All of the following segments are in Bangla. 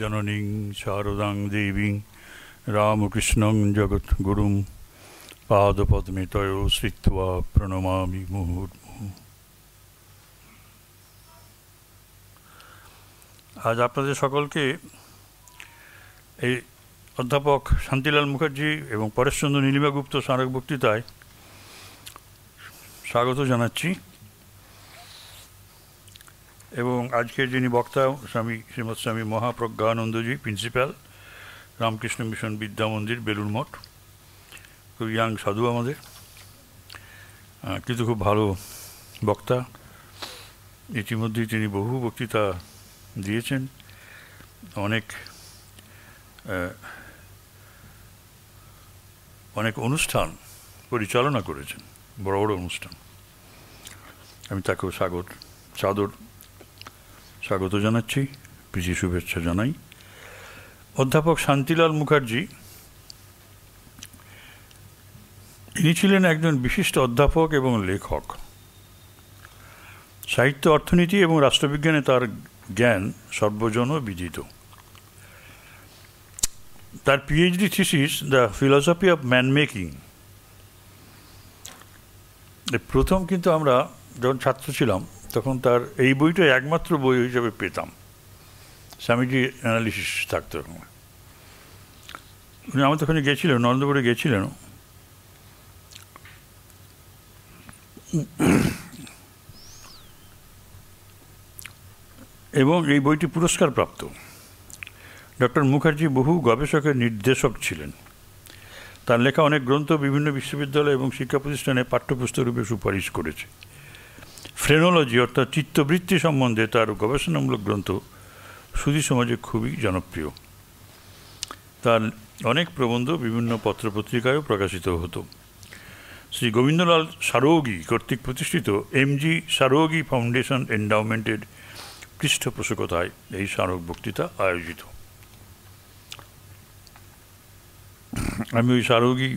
জননীং শারদাং দেবীং রামকৃষ্ণং জগদ্গুরুম পাদপদ্মে তয় শ্রিত্বা প্রণমামি মুহুর্মুহু আজ আপনাদের সকলকে এই অধ্যাপক শান্তিলাল মুখার্জি এবং পরেশচন্দ্র নীলিমা গুপ্ত স্মারক বক্তৃতায় স্বাগত জানাচ্ছি এবং আজকের যিনি বক্তা স্বামী শ্রীমৎ স্বামী মহাপ্রজ্ঞানন্দজি প্রিন্সিপাল রামকৃষ্ণ মিশন বিদ্যা মন্দির বেলুর মঠ খুব ইয়াং সাধু আমাদের কিন্তু খুব ভালো বক্তা ইতিমধ্যেই তিনি বহু বক্তৃতা দিয়েছেন অনেক অনেক অনুষ্ঠান পরিচালনা করেছেন বড় বড় অনুষ্ঠান আমি তাকেও স্বাগত সাদর স্বাগত জানাচ্ছি পিসি শুভেচ্ছা জানাই অধ্যাপক শান্তিলাল মুখার্জি তিনি ছিলেন একজন বিশিষ্ট অধ্যাপক এবং লেখক সাহিত্য অর্থনীতি এবং রাষ্ট্রবিজ্ঞানে তার জ্ঞান সর্বজন বিদিত তার PhD thesis the philosophy of man making প্রথম কিন্তু আমরা যখন ছাত্র ছিলাম তখন তার এই বইটা একমাত্র বই হিসাবে পেতাম স্বামীজি অ্যানালিসিস থাকতো উনি আমার তখন গেছিলেন নরেন্দ্রপুরে গেছিলেন এবং এই বইটি পুরস্কার প্রাপ্ত ডক্টর মুখার্জি বহু গবেষকের নির্দেশক ছিলেন তার লেখা অনেক গ্রন্থ বিভিন্ন বিশ্ববিদ্যালয় এবং শিক্ষা প্রতিষ্ঠানে পাঠ্যপুস্তক রূপে সুপারিশ করেছে ফ্রেনোলজি অর্থাৎ চিত্তবৃত্তি সম্বন্ধে তার গবেষণামূলক গ্রন্থ সুদী সমাজে খুবই জনপ্রিয় তার অনেক প্রবন্ধ বিভিন্ন পত্রপত্রিকায়ও প্রকাশিত হতো শ্রী গোবিন্দলাল সারোগী কর্তৃক প্রতিষ্ঠিত এমজি সারোগী ফাউন্ডেশন এন্ডাউমেন্টের পৃষ্ঠপোষকতায় এই স্মারক বক্তৃতা আয়োজিত আমি ওই সারোগী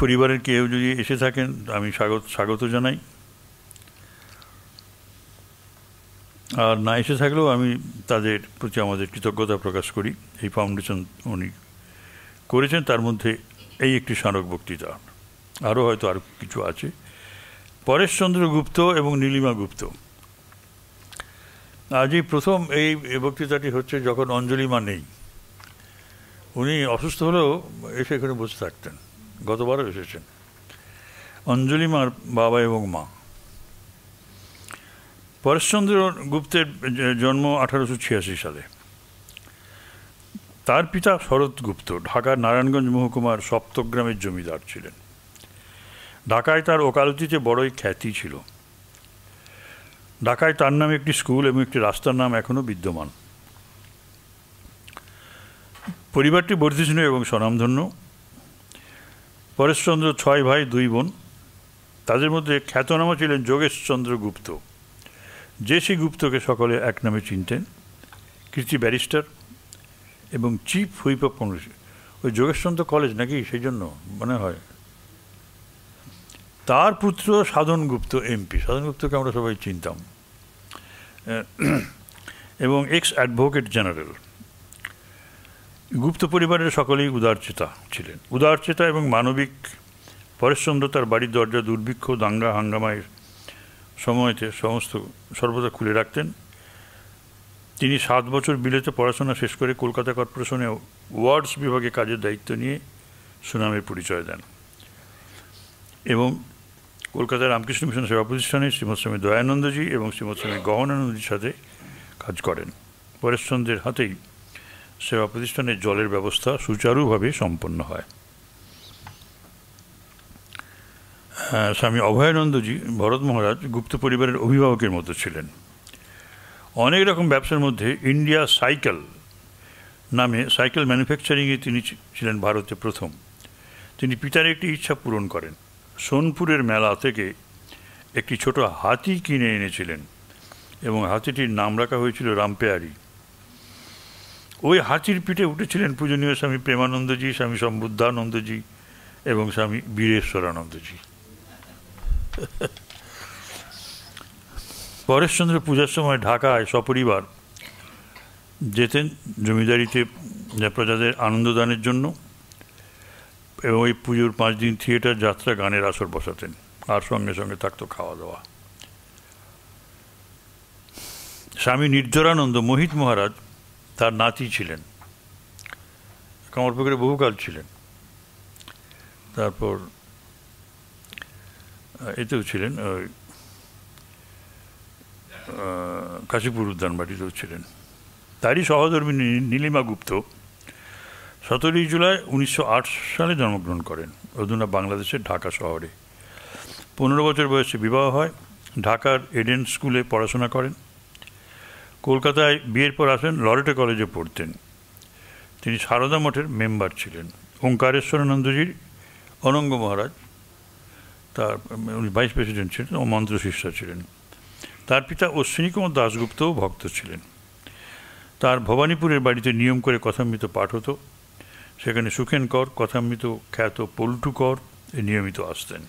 পরিবারের কেউ যদি এসে থাকেন আমি স্বাগত স্বাগত জানাই আর না এসে থাকলেও আমি তাদের প্রতি আমাদের কৃতজ্ঞতা প্রকাশ করি এই ফাউন্ডেশন উনি করেছেন তার মধ্যে এই একটি স্মারক বক্তৃতা আরও হয়তো আর কিছু আছে পরেশচন্দ্র গুপ্ত এবং নীলিমা গুপ্ত আজই প্রথম এই বক্তৃতাটি হচ্ছে যখন অঞ্জলিমা নেই উনি অসুস্থ হলেও এসে এখানে বসে থাকতেন গতবারও এসেছেন অঞ্জলি মার বাবা এবং মা পরেশচন্দ্র গুপ্তের জন্ম আঠারোশো ছিয়াশি সালে তার পিতা শরৎ গুপ্ত ঢাকার নারায়ণগঞ্জ মহকুমার সপ্তগ্রামের জমিদার ছিলেন ঢাকায় তার ওকালতিতে বড়ই খ্যাতি ছিল ঢাকায় তার নামে একটি স্কুল এবং একটি রাস্তার নাম এখনও বিদ্যমান পরিবারটি বর্ধিষ্ণু এবং স্বনামধন্য পরেশচন্দ্র ছয় ভাই দুই বোন তাদের মধ্যে খ্যাতনামা ছিলেন যোগেশচন্দ্র গুপ্ত সি গুপ্তকে সকলে এক নামে চিনতেন কীর্তি ব্যারিস্টার এবং চিফ হুইপ অফ কংগ্রেস ওই যোগেশচন্দ্র কলেজ নাকি সেই জন্য মনে হয় তার পুত্র সাধন গুপ্ত এমপি সাধন গুপ্তকে আমরা সবাই চিনতাম এবং এক্স অ্যাডভোকেট জেনারেল গুপ্ত পরিবারের সকলেই উদারচেতা ছিলেন উদারচেতা এবং মানবিক পরেশচন্দ্র তার বাড়ির দরজা দুর্ভিক্ষ দাঙ্গা হাঙ্গামায়ের সময়তে সমস্ত সর্বদা খুলে রাখতেন তিনি সাত বছর বিলেতে পড়াশোনা শেষ করে কলকাতা কর্পোরেশনে ওয়ার্ডস বিভাগে কাজের দায়িত্ব নিয়ে সুনামের পরিচয় দেন এবং কলকাতার রামকৃষ্ণ মিশন সেবা প্রতিষ্ঠানে শ্রীমৎস্বামী দয়ানন্দজি এবং শ্রীমৎস্বামী গহনানন্দজির সাথে কাজ করেন পরেশচন্দ্রের হাতেই সেবা প্রতিষ্ঠানে জলের ব্যবস্থা সুচারুভাবে সম্পন্ন হয় স্বামী অভয়ানন্দজি ভরত মহারাজ গুপ্ত পরিবারের অভিভাবকের মতো ছিলেন অনেক রকম ব্যবসার মধ্যে ইন্ডিয়া সাইকেল নামে সাইকেল ম্যানুফ্যাকচারিংয়ে তিনি ছিলেন ভারতে প্রথম তিনি পিতার একটি ইচ্ছা পূরণ করেন সোনপুরের মেলা থেকে একটি ছোট হাতি কিনে এনেছিলেন এবং হাতিটির নাম রাখা হয়েছিল রামপেয়ারি ওই হাঁচির পিঠে উঠেছিলেন পূজনীয় স্বামী প্রেমানন্দজি স্বামী সম্বুদ্ধানন্দজি এবং স্বামী বীরেশ্বরানন্দজি পরেশচন্দ্র পূজার সময় ঢাকায় সপরিবার যেতেন জমিদারিতে প্রজাদের আনন্দদানের জন্য এবং ওই পুজোর পাঁচ দিন থিয়েটার যাত্রা গানের আসর বসাতেন আর সঙ্গে সঙ্গে থাকতো খাওয়া দাওয়া স্বামী নির্জরানন্দ মোহিত মহারাজ তার নাতি ছিলেন কামর পুকুরে বহুকাল ছিলেন তারপর এতেও ছিলেন ওই কাশীপুর বাড়িতেও ছিলেন তারই সহধর্মী নীলিমা গুপ্ত সতেরোই জুলাই উনিশশো সালে জন্মগ্রহণ করেন অধুনা বাংলাদেশের ঢাকা শহরে পনেরো বছর বয়সে বিবাহ হয় ঢাকার এডেন স্কুলে পড়াশোনা করেন কলকাতায় বিয়ের পর আসেন লরেটে কলেজে পড়তেন তিনি সারদা মঠের মেম্বার ছিলেন ওঙ্কারেশ্বরানন্দজির অনঙ্গ মহারাজ তার উনি ভাইস প্রেসিডেন্ট ছিলেন ও মন্ত্রশিষ্য ছিলেন তার পিতা অশ্বিনী কুমার দাশগুপ্তও ভক্ত ছিলেন তার ভবানীপুরের বাড়িতে নিয়ম করে কথামৃত পাঠ হতো সেখানে সুখেন কর কথামৃত খ্যাত পল্টু কর নিয়মিত আসতেন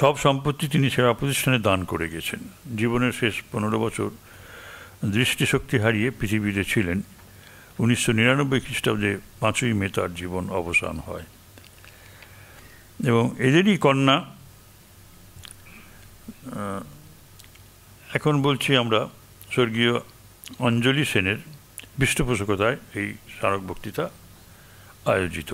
সব সম্পত্তি তিনি সেরা প্রতিষ্ঠানে দান করে গেছেন জীবনের শেষ পনেরো বছর দৃষ্টিশক্তি হারিয়ে পৃথিবীতে ছিলেন উনিশশো নিরানব্বই খ্রিস্টাব্দে পাঁচই মে তার জীবন অবসান হয় এবং এদেরই কন্যা এখন বলছি আমরা স্বর্গীয় অঞ্জলি সেনের পৃষ্ঠপোষকতায় এই স্মারক বক্তৃতা আয়োজিত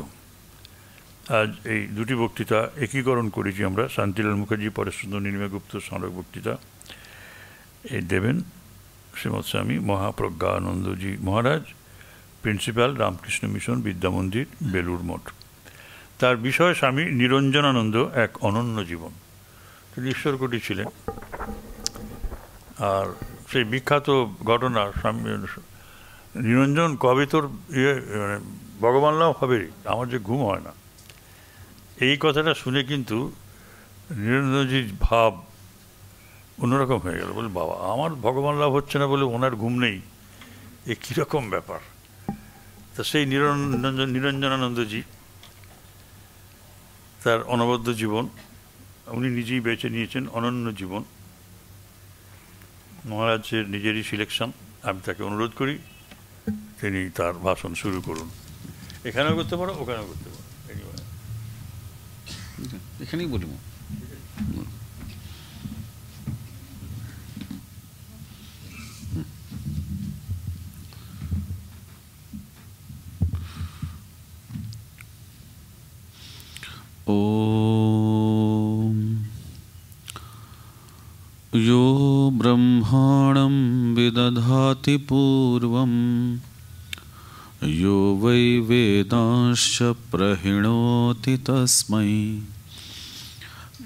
আজ এই দুটি বক্তৃতা একীকরণ করেছি আমরা শান্তিলাল মুখার্জি পরেশচন্দ্র নীলিমা গুপ্ত স্মারক বক্তৃতা এই দেবেন শ্রীমৎ স্বামী মহাপ্রজ্ঞানন্দজি মহারাজ প্রিন্সিপাল রামকৃষ্ণ মিশন বিদ্যামন্দির বেলুর মঠ তার বিষয় স্বামী নিরঞ্জনানন্দ এক অনন্য জীবন তিনি ঈশ্বরকটি ছিলেন আর সেই বিখ্যাত ঘটনা স্বামী নিরঞ্জন কবে তোর ইয়ে মানে ভগবান লাভ হবে আমার যে ঘুম হয় না এই কথাটা শুনে কিন্তু নিরঞ্জনজির ভাব অন্যরকম হয়ে গেল বলে বাবা আমার ভগবান লাভ হচ্ছে না বলে ওনার ঘুম নেই এ কীরকম ব্যাপার তা সেই নিরঞ্জন নিরঞ্জনানন্দজি তার অনবদ্য জীবন উনি নিজেই বেছে নিয়েছেন অনন্য জীবন মহারাজের নিজেরই সিলেকশন আমি তাকে অনুরোধ করি তিনি তার ভাষণ শুরু করুন এখানেও করতে পারো ওখানেও করতে পারো এখানেই বলি यो ब्रह्माणं विदधाति पूर्वं यो वै वेदांश प्रहिणो तस्म तस्मै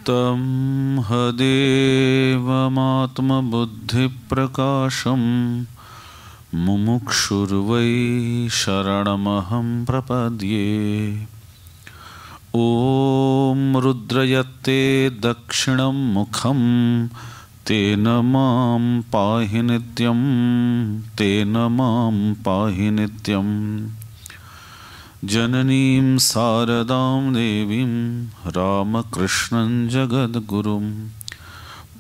तं हदेवमात्मबुद्धिप्रकाशं मुमुक्षुर्वै शरणमहं प्रपद्ये ॐ रुद्रयत्ते दक्षिणं मुखं तेन मां पाहि नित्यं तेन मां पाहि नित्यम् जननी शारदां देवीं रामकृष्णं जगद्गुरुं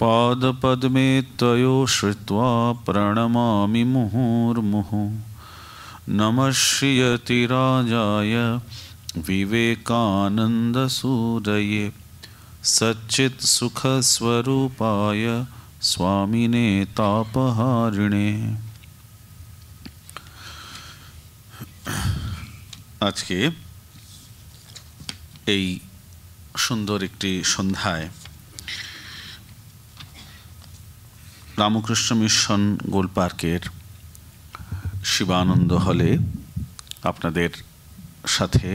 पादपद्मे त्वयो नम प्रणमामि मुहुर्मुहुः नमः श्रियतिराजाय विवेकानन्दसूदये सच्चित्सुखस्वरूपाय स्वामिने तापहारिणे আজকে এই সুন্দর একটি সন্ধ্যায় রামকৃষ্ণ মিশন গোল পার্কের শিবানন্দ হলে আপনাদের সাথে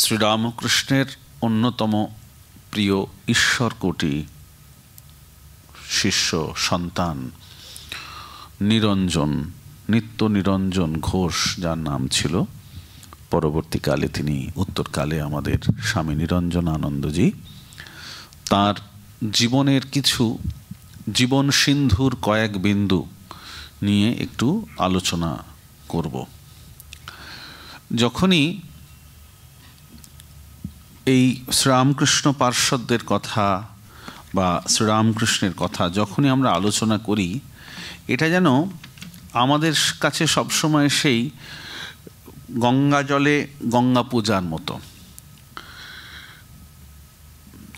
শ্রীরামকৃষ্ণের অন্যতম প্রিয় ঈশ্বরকোটি শিষ্য সন্তান নিরঞ্জন নিত্য নিরঞ্জন ঘোষ যার নাম ছিল পরবর্তীকালে তিনি উত্তরকালে আমাদের স্বামী নিরঞ্জন আনন্দজি তার জীবনের কিছু জীবন সিন্ধুর কয়েক বিন্দু নিয়ে একটু আলোচনা করব যখনই এই শ্রীরামকৃষ্ণ পার্শ্বদের কথা বা শ্রীরামকৃষ্ণের কথা যখনই আমরা আলোচনা করি এটা যেন আমাদের কাছে সবসময় সেই গঙ্গা জলে গঙ্গা পূজার মতো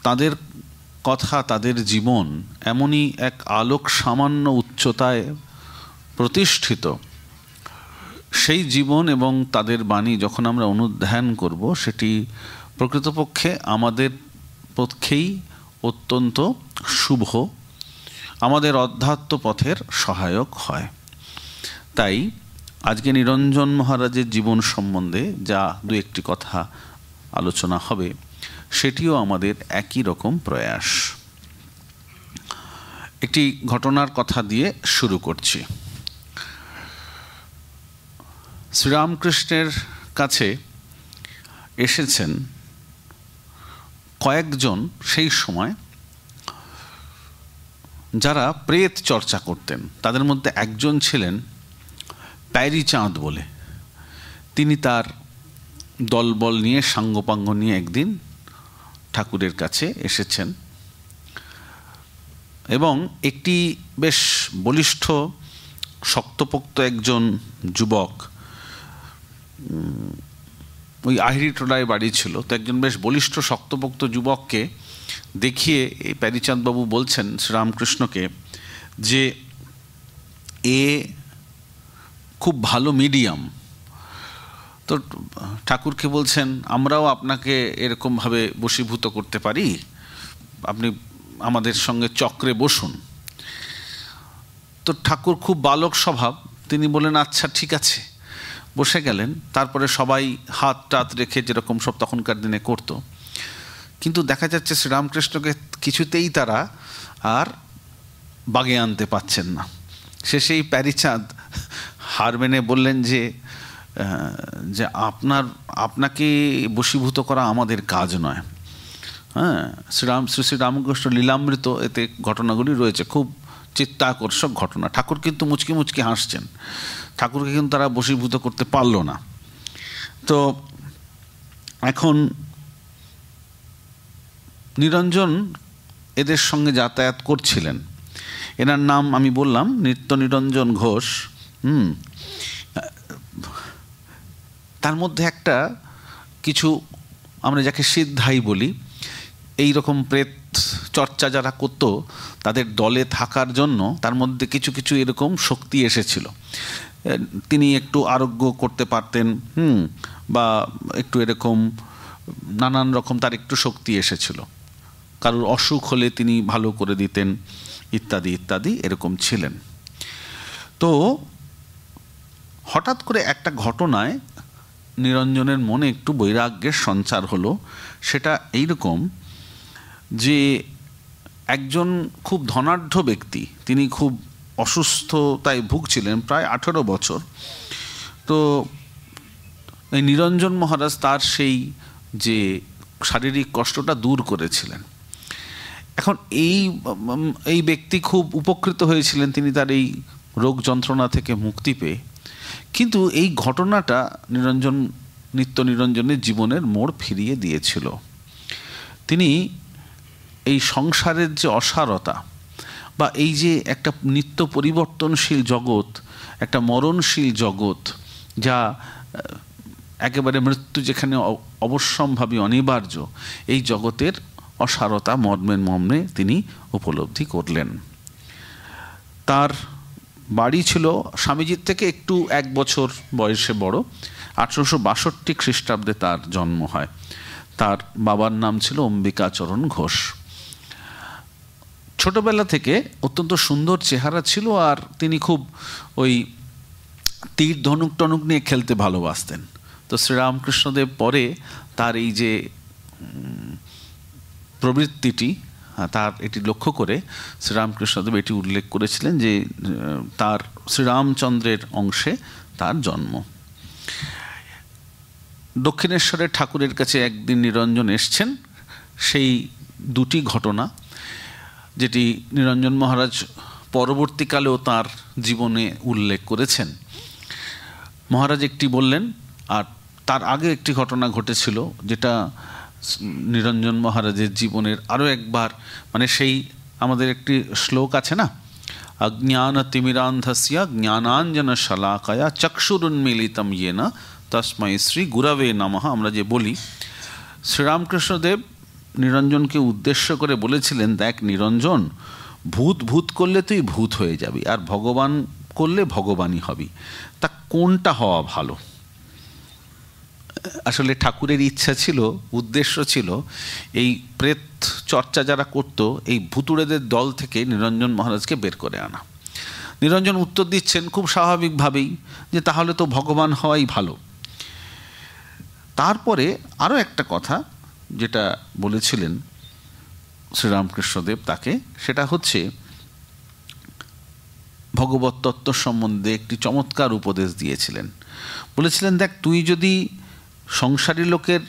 তাদের কথা তাদের জীবন এমনই এক আলোক সামান্য উচ্চতায় প্রতিষ্ঠিত সেই জীবন এবং তাদের বাণী যখন আমরা অনুধ্যান করব সেটি প্রকৃতপক্ষে আমাদের পক্ষেই অত্যন্ত শুভ আমাদের অধ্যাত্ম পথের সহায়ক হয় তাই আজকে নিরঞ্জন মহারাজের জীবন সম্বন্ধে যা দু একটি কথা আলোচনা হবে সেটিও আমাদের একই রকম প্রয়াস একটি ঘটনার কথা দিয়ে শুরু করছি শ্রীরামকৃষ্ণের কাছে এসেছেন কয়েকজন সেই সময় যারা প্রেত চর্চা করতেন তাদের মধ্যে একজন ছিলেন প্যারি চাঁদ বলে তিনি তার দলবল নিয়ে সাঙ্গপাঙ্গ নিয়ে একদিন ঠাকুরের কাছে এসেছেন এবং একটি বেশ বলিষ্ঠ শক্তপোক্ত একজন যুবক ওই আহিরিটোলায় বাড়ি ছিল তো একজন বেশ বলিষ্ঠ শক্তপোক্ত যুবককে দেখিয়ে এই প্যারিচাঁদবাবু বলছেন শ্রীরামকৃষ্ণকে যে এ খুব ভালো মিডিয়াম তো ঠাকুরকে বলছেন আমরাও আপনাকে এরকমভাবে বশীভূত করতে পারি আপনি আমাদের সঙ্গে চক্রে বসুন তো ঠাকুর খুব বালক স্বভাব তিনি বলেন আচ্ছা ঠিক আছে বসে গেলেন তারপরে সবাই হাত টাত রেখে যেরকম সব তখনকার দিনে করতো কিন্তু দেখা যাচ্ছে শ্রীরামকৃষ্ণকে কিছুতেই তারা আর বাগে আনতে পাচ্ছেন না শেষেই প্যারিচাঁদ হার মেনে বললেন যে যে আপনার আপনাকে বশীভূত করা আমাদের কাজ নয় হ্যাঁ শ্রীরাম শ্রী শ্রী রামকৃষ্ণ লীলামৃত এতে ঘটনাগুলি রয়েছে খুব চিত্তাকর্ষক ঘটনা ঠাকুর কিন্তু মুচকি মুচকি হাসছেন ঠাকুরকে কিন্তু তারা বশীভূত করতে পারল না তো এখন নিরঞ্জন এদের সঙ্গে যাতায়াত করছিলেন এনার নাম আমি বললাম নিত্য নিরঞ্জন ঘোষ হুম তার মধ্যে একটা কিছু আমরা যাকে সিদ্ধাই বলি এই রকম প্রেত চর্চা যারা করতো তাদের দলে থাকার জন্য তার মধ্যে কিছু কিছু এরকম শক্তি এসেছিল তিনি একটু আরোগ্য করতে পারতেন হুম বা একটু এরকম নানান রকম তার একটু শক্তি এসেছিল কারোর অসুখ হলে তিনি ভালো করে দিতেন ইত্যাদি ইত্যাদি এরকম ছিলেন তো হঠাৎ করে একটা ঘটনায় নিরঞ্জনের মনে একটু বৈরাগ্যের সঞ্চার হলো সেটা এইরকম যে একজন খুব ধনাঢ্য ব্যক্তি তিনি খুব অসুস্থতায় ভুগছিলেন প্রায় আঠেরো বছর তো এই নিরঞ্জন মহারাজ তার সেই যে শারীরিক কষ্টটা দূর করেছিলেন এখন এই এই ব্যক্তি খুব উপকৃত হয়েছিলেন তিনি তার এই রোগ যন্ত্রণা থেকে মুক্তি পেয়ে কিন্তু এই ঘটনাটা নিরঞ্জন নিত্য নিরঞ্জনের জীবনের মোড় ফিরিয়ে দিয়েছিল তিনি এই সংসারের যে অসারতা বা এই যে একটা নিত্য পরিবর্তনশীল জগৎ একটা মরণশীল জগৎ যা একেবারে মৃত্যু যেখানে অবশ্যম্ভাবী অনিবার্য এই জগতের অসারতা মর্মের মর্মে তিনি উপলব্ধি করলেন তার বাড়ি ছিল স্বামীজির থেকে একটু এক বছর বয়সে বড় আঠেরোশো বাষট্টি খ্রিস্টাব্দে তার জন্ম হয় তার বাবার নাম ছিল অম্বিকাচরণ ঘোষ ছোটবেলা থেকে অত্যন্ত সুন্দর চেহারা ছিল আর তিনি খুব ওই তীর ধনুক টনুক নিয়ে খেলতে ভালোবাসতেন তো শ্রীরামকৃষ্ণদেব পরে তার এই যে প্রবৃত্তিটি তার এটি লক্ষ্য করে শ্রীরামকৃষ্ণদেব এটি উল্লেখ করেছিলেন যে তার শ্রীরামচন্দ্রের অংশে তার জন্ম দক্ষিণেশ্বরের ঠাকুরের কাছে একদিন নিরঞ্জন এসছেন সেই দুটি ঘটনা যেটি নিরঞ্জন মহারাজ পরবর্তীকালেও তার জীবনে উল্লেখ করেছেন মহারাজ একটি বললেন আর তার আগে একটি ঘটনা ঘটেছিল যেটা নিরঞ্জন মহারাজের জীবনের আরও একবার মানে সেই আমাদের একটি শ্লোক আছে না অজ্ঞান তিমিরান্ধস্যা জ্ঞানাঞ্জন শলাকায়া চক্ষুরুন্মিলিতম না তসময় শ্রী গুরবে নামহ আমরা যে বলি শ্রীরামকৃষ্ণদেব নিরঞ্জনকে উদ্দেশ্য করে বলেছিলেন দেখ নিরঞ্জন ভূত ভূত করলে তুই ভূত হয়ে যাবি আর ভগবান করলে ভগবানই হবি তা কোনটা হওয়া ভালো আসলে ঠাকুরের ইচ্ছা ছিল উদ্দেশ্য ছিল এই প্রেত চর্চা যারা করত এই ভুতুড়েদের দল থেকে নিরঞ্জন মহারাজকে বের করে আনা নিরঞ্জন উত্তর দিচ্ছেন খুব স্বাভাবিকভাবেই যে তাহলে তো ভগবান হওয়াই ভালো তারপরে আরও একটা কথা যেটা বলেছিলেন শ্রীরামকৃষ্ণদেব তাকে সেটা হচ্ছে ভগবত তত্ত্ব সম্বন্ধে একটি চমৎকার উপদেশ দিয়েছিলেন বলেছিলেন দেখ তুই যদি সংসারী লোকের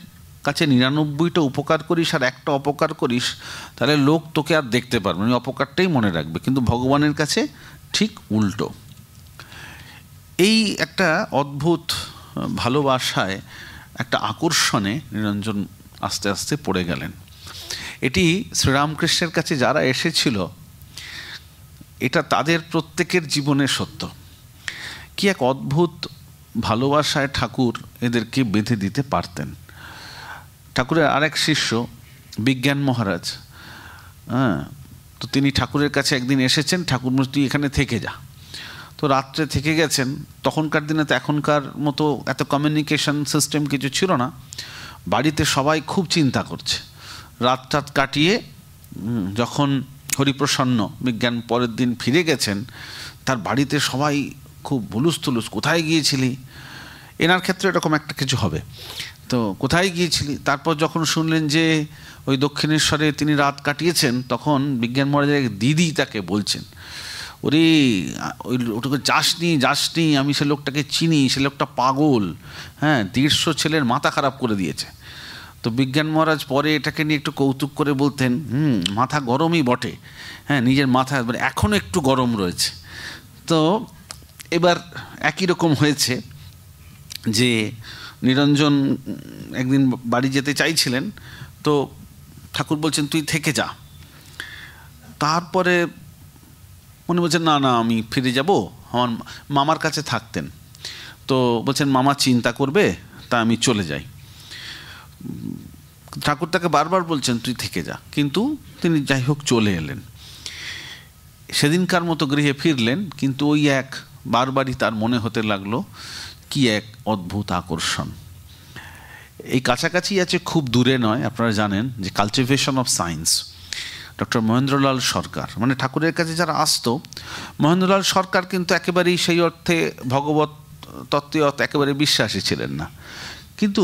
কাছে নিরানব্বইটা উপকার করিস আর একটা অপকার করিস তাহলে লোক তোকে আর দেখতে পারবে না অপকারটাই মনে রাখবে কিন্তু ভগবানের কাছে ঠিক উল্টো এই একটা অদ্ভুত ভালোবাসায় একটা আকর্ষণে নিরঞ্জন আস্তে আস্তে পড়ে গেলেন এটি শ্রীরামকৃষ্ণের কাছে যারা এসেছিল এটা তাদের প্রত্যেকের জীবনে সত্য কি এক অদ্ভুত ভালোবাসায় ঠাকুর এদেরকে বেঁধে দিতে পারতেন ঠাকুরের আরেক শিষ্য বিজ্ঞান মহারাজ হ্যাঁ তো তিনি ঠাকুরের কাছে একদিন এসেছেন ঠাকুর মূর্তি এখানে থেকে যা তো রাত্রে থেকে গেছেন তখনকার দিনে তো এখনকার মতো এত কমিউনিকেশন সিস্টেম কিছু ছিল না বাড়িতে সবাই খুব চিন্তা করছে রাত রাত কাটিয়ে যখন হরিপ্রসন্ন বিজ্ঞান পরের দিন ফিরে গেছেন তার বাড়িতে সবাই খুব বুলুস তুলুস কোথায় গিয়েছিলি এনার ক্ষেত্রে এরকম একটা কিছু হবে তো কোথায় গিয়েছিলি তারপর যখন শুনলেন যে ওই দক্ষিণেশ্বরে তিনি রাত কাটিয়েছেন তখন বিজ্ঞান মহারাজের দিদি তাকে বলছেন ওরে ওই ওটাকে যাসনি যাসনি আমি সে লোকটাকে চিনি সে লোকটা পাগল হ্যাঁ দীর্ঘ ছেলের মাথা খারাপ করে দিয়েছে তো বিজ্ঞান মহারাজ পরে এটাকে নিয়ে একটু কৌতুক করে বলতেন হুম মাথা গরমই বটে হ্যাঁ নিজের মাথা মানে এখনও একটু গরম রয়েছে তো এবার একই রকম হয়েছে যে নিরঞ্জন একদিন বাড়ি যেতে চাইছিলেন তো ঠাকুর বলছেন তুই থেকে যা তারপরে উনি বলছেন না না আমি ফিরে যাব আমার মামার কাছে থাকতেন তো বলছেন মামা চিন্তা করবে তা আমি চলে যাই ঠাকুর তাকে বারবার বলছেন তুই থেকে যা কিন্তু তিনি যাই হোক চলে এলেন সেদিনকার মতো গৃহে ফিরলেন কিন্তু ওই এক বারবারই তার মনে হতে লাগলো কি এক অদ্ভুত আকর্ষণ এই কাছাকাছি আছে খুব দূরে নয় আপনারা জানেন যে cultivation of science doctor Mahendralal Sarkar মানে ঠাকুরের কাছে যারা আসতো মহেন্দ্রলাল সরকার কিন্তু একেবারেই সেই অর্থে ভগবত তত্ত্বীয় একেবারে বিশ্বাসী ছিলেন না কিন্তু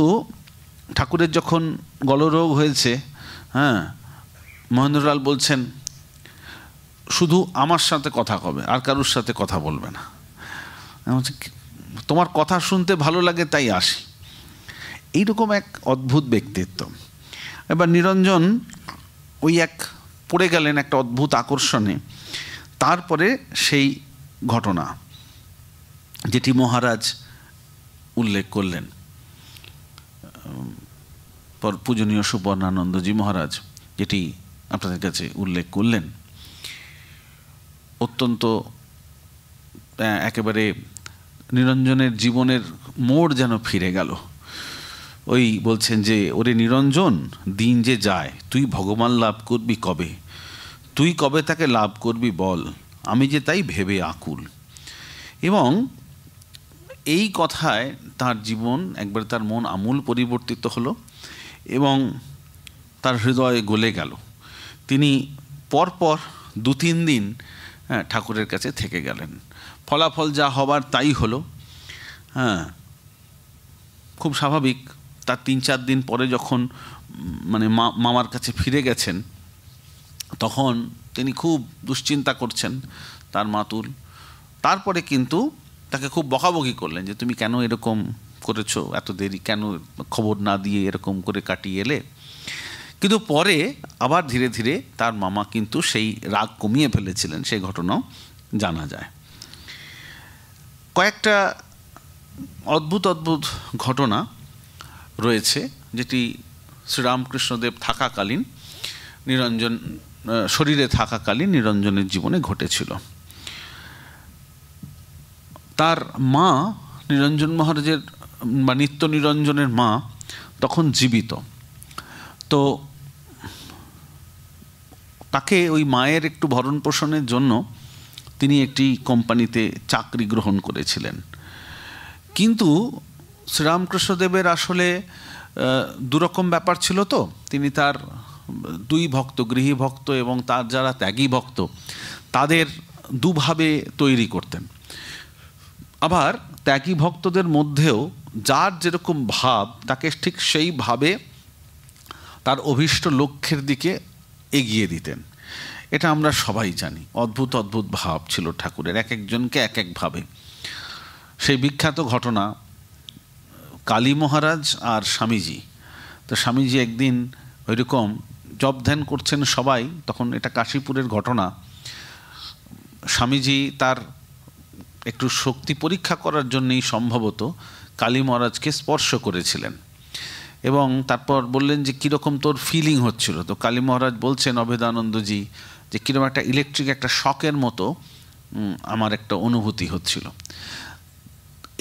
ঠাকুরের যখন গলরোগ হয়েছে হ্যাঁ মহেন্দ্রলাল বলছেন শুধু আমার সাথে কথা কবে আর কারুর সাথে কথা বলবে না তোমার কথা শুনতে ভালো লাগে তাই আসি এইরকম এক অদ্ভুত ব্যক্তিত্ব এবার নিরঞ্জন ওই এক পড়ে গেলেন একটা অদ্ভুত আকর্ষণে তারপরে সেই ঘটনা যেটি মহারাজ উল্লেখ করলেন পূজনীয় সুবর্ণানন্দজি মহারাজ যেটি আপনাদের কাছে উল্লেখ করলেন অত্যন্ত একেবারে নিরঞ্জনের জীবনের মোড় যেন ফিরে গেল ওই বলছেন যে ওরে নিরঞ্জন দিন যে যায় তুই ভগবান লাভ করবি কবে তুই কবে তাকে লাভ করবি বল আমি যে তাই ভেবে আকুল এবং এই কথায় তার জীবন একবার তার মন আমূল পরিবর্তিত হলো এবং তার হৃদয়ে গলে গেল তিনি পরপর দু তিন দিন হ্যাঁ, ঠাকুরের কাছে থেকে গেলেন ফলাফল যা হবার তাই হলো হ্যাঁ খুব স্বাভাবিক তার তিন চার দিন পরে যখন মানে মামার কাছে ফিরে গেছেন তখন তিনি খুব দুশ্চিন্তা করছেন তার মাতুল তারপরে কিন্তু তাকে খুব বকাবকি করলেন যে তুমি কেন এরকম করেছো এত দেরি কেন খবর না দিয়ে এরকম করে কাটিয়ে এলে কিন্তু পরে আবার ধীরে ধীরে তার মামা কিন্তু সেই রাগ কমিয়ে ফেলেছিলেন সেই ঘটনাও জানা যায় কয়েকটা অদ্ভুত অদ্ভুত ঘটনা রয়েছে যেটি শ্রীরামকৃষ্ণদেব থাকাকালীন নিরঞ্জন শরীরে থাকাকালীন নিরঞ্জনের জীবনে ঘটেছিল তার মা নিরঞ্জন মহারাজের বা নিত্য নিরঞ্জনের মা তখন জীবিত তো তাকে ওই মায়ের একটু ভরণ পোষণের জন্য তিনি একটি কোম্পানিতে চাকরি গ্রহণ করেছিলেন কিন্তু শ্রীরামকৃষ্ণদেবের আসলে দুরকম ব্যাপার ছিল তো তিনি তার দুই ভক্ত গৃহী ভক্ত এবং তার যারা ত্যাগী ভক্ত তাদের দুভাবে তৈরি করতেন আবার ত্যাগী ভক্তদের মধ্যেও যার যেরকম ভাব তাকে ঠিক সেইভাবে তার অভীষ্ট লক্ষ্যের দিকে এগিয়ে দিতেন এটা আমরা সবাই জানি অদ্ভুত অদ্ভুত ভাব ছিল ঠাকুরের এক একজনকে এক একভাবে সেই বিখ্যাত ঘটনা কালী মহারাজ আর স্বামীজি তো স্বামীজি একদিন ওইরকম জব ধ্যান করছেন সবাই তখন এটা কাশীপুরের ঘটনা স্বামীজি তার একটু শক্তি পরীক্ষা করার জন্যেই সম্ভবত কালী মহারাজকে স্পর্শ করেছিলেন এবং তারপর বললেন যে কীরকম তোর ফিলিং হচ্ছিল তো কালী মহারাজ বলছেন অভেদানন্দজি যে কীরকম একটা ইলেকট্রিক একটা শকের মতো আমার একটা অনুভূতি হচ্ছিল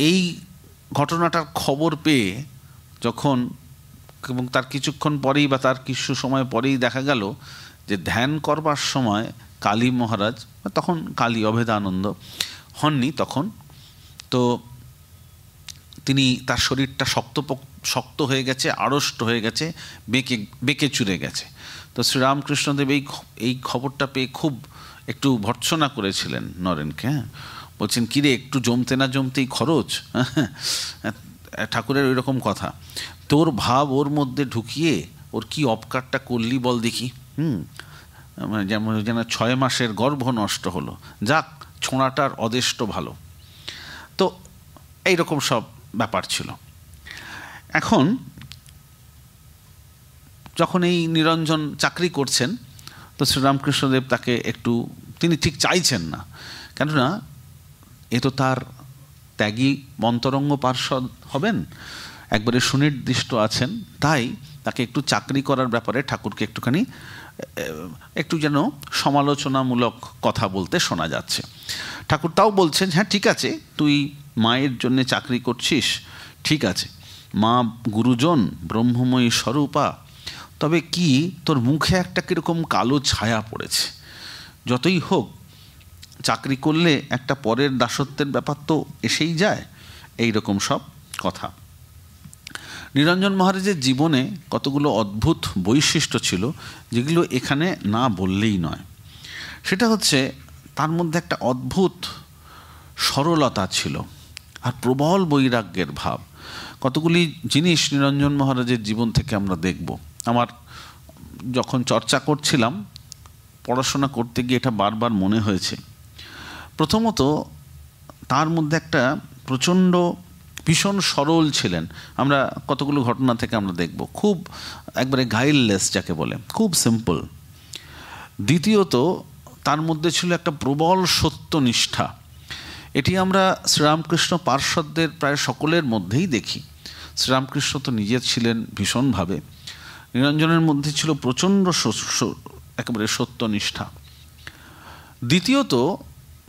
এই ঘটনাটার খবর পেয়ে যখন এবং তার কিছুক্ষণ পরেই বা তার কিছু সময় পরেই দেখা গেল যে ধ্যান করবার সময় কালী মহারাজ তখন কালী অভেদানন্দ হননি তখন তো তিনি তার শরীরটা শক্ত শক্ত হয়ে গেছে আড়ষ্ট হয়ে গেছে বেঁকে বেঁকে চুরে গেছে তো শ্রীরামকৃষ্ণদেব এই এই খবরটা পেয়ে খুব একটু ভর্ৎসনা করেছিলেন নরেনকে হ্যাঁ বলছেন কিরে একটু জমতে না জমতেই খরচ ঠাকুরের ওই রকম কথা তোর ভাব ওর মধ্যে ঢুকিয়ে ওর কি অপকারটা করলি বল দেখি হুম মানে যেমন যেন ছয় মাসের গর্ভ নষ্ট হলো যাক ছোঁড়াটার অদেষ্ট ভালো তো এইরকম সব ব্যাপার ছিল এখন যখন এই নিরঞ্জন চাকরি করছেন তো শ্রীরামকৃষ্ণদেব তাকে একটু তিনি ঠিক চাইছেন না কেননা এ তো তার ত্যাগী মন্তরঙ্গ পার্ষদ হবেন একবারে সুনির্দিষ্ট আছেন তাই তাকে একটু চাকরি করার ব্যাপারে ঠাকুরকে একটুখানি একটু যেন সমালোচনামূলক কথা বলতে শোনা যাচ্ছে ঠাকুর তাও বলছেন হ্যাঁ ঠিক আছে তুই মায়ের জন্যে চাকরি করছিস ঠিক আছে মা গুরুজন ব্রহ্মময়ী স্বরূপা তবে কি তোর মুখে একটা কীরকম কালো ছায়া পড়েছে যতই হোক চাকরি করলে একটা পরের দাসত্বের ব্যাপার তো এসেই যায় এই রকম সব কথা নিরঞ্জন মহারাজের জীবনে কতগুলো অদ্ভুত বৈশিষ্ট্য ছিল যেগুলো এখানে না বললেই নয় সেটা হচ্ছে তার মধ্যে একটা অদ্ভুত সরলতা ছিল আর প্রবল বৈরাগ্যের ভাব কতগুলি জিনিস নিরঞ্জন মহারাজের জীবন থেকে আমরা দেখব আমার যখন চর্চা করছিলাম পড়াশোনা করতে গিয়ে এটা বারবার মনে হয়েছে প্রথমত তার মধ্যে একটা প্রচণ্ড ভীষণ সরল ছিলেন আমরা কতগুলো ঘটনা থেকে আমরা দেখব খুব একবারে গাইডলেস যাকে বলে খুব সিম্পল দ্বিতীয়ত তার মধ্যে ছিল একটা প্রবল সত্যনিষ্ঠা এটি আমরা শ্রীরামকৃষ্ণ পার্শ্বদের প্রায় সকলের মধ্যেই দেখি শ্রীরামকৃষ্ণ তো নিজের ছিলেন ভীষণভাবে নিরঞ্জনের মধ্যে ছিল প্রচণ্ড একেবারে সত্যনিষ্ঠা দ্বিতীয়ত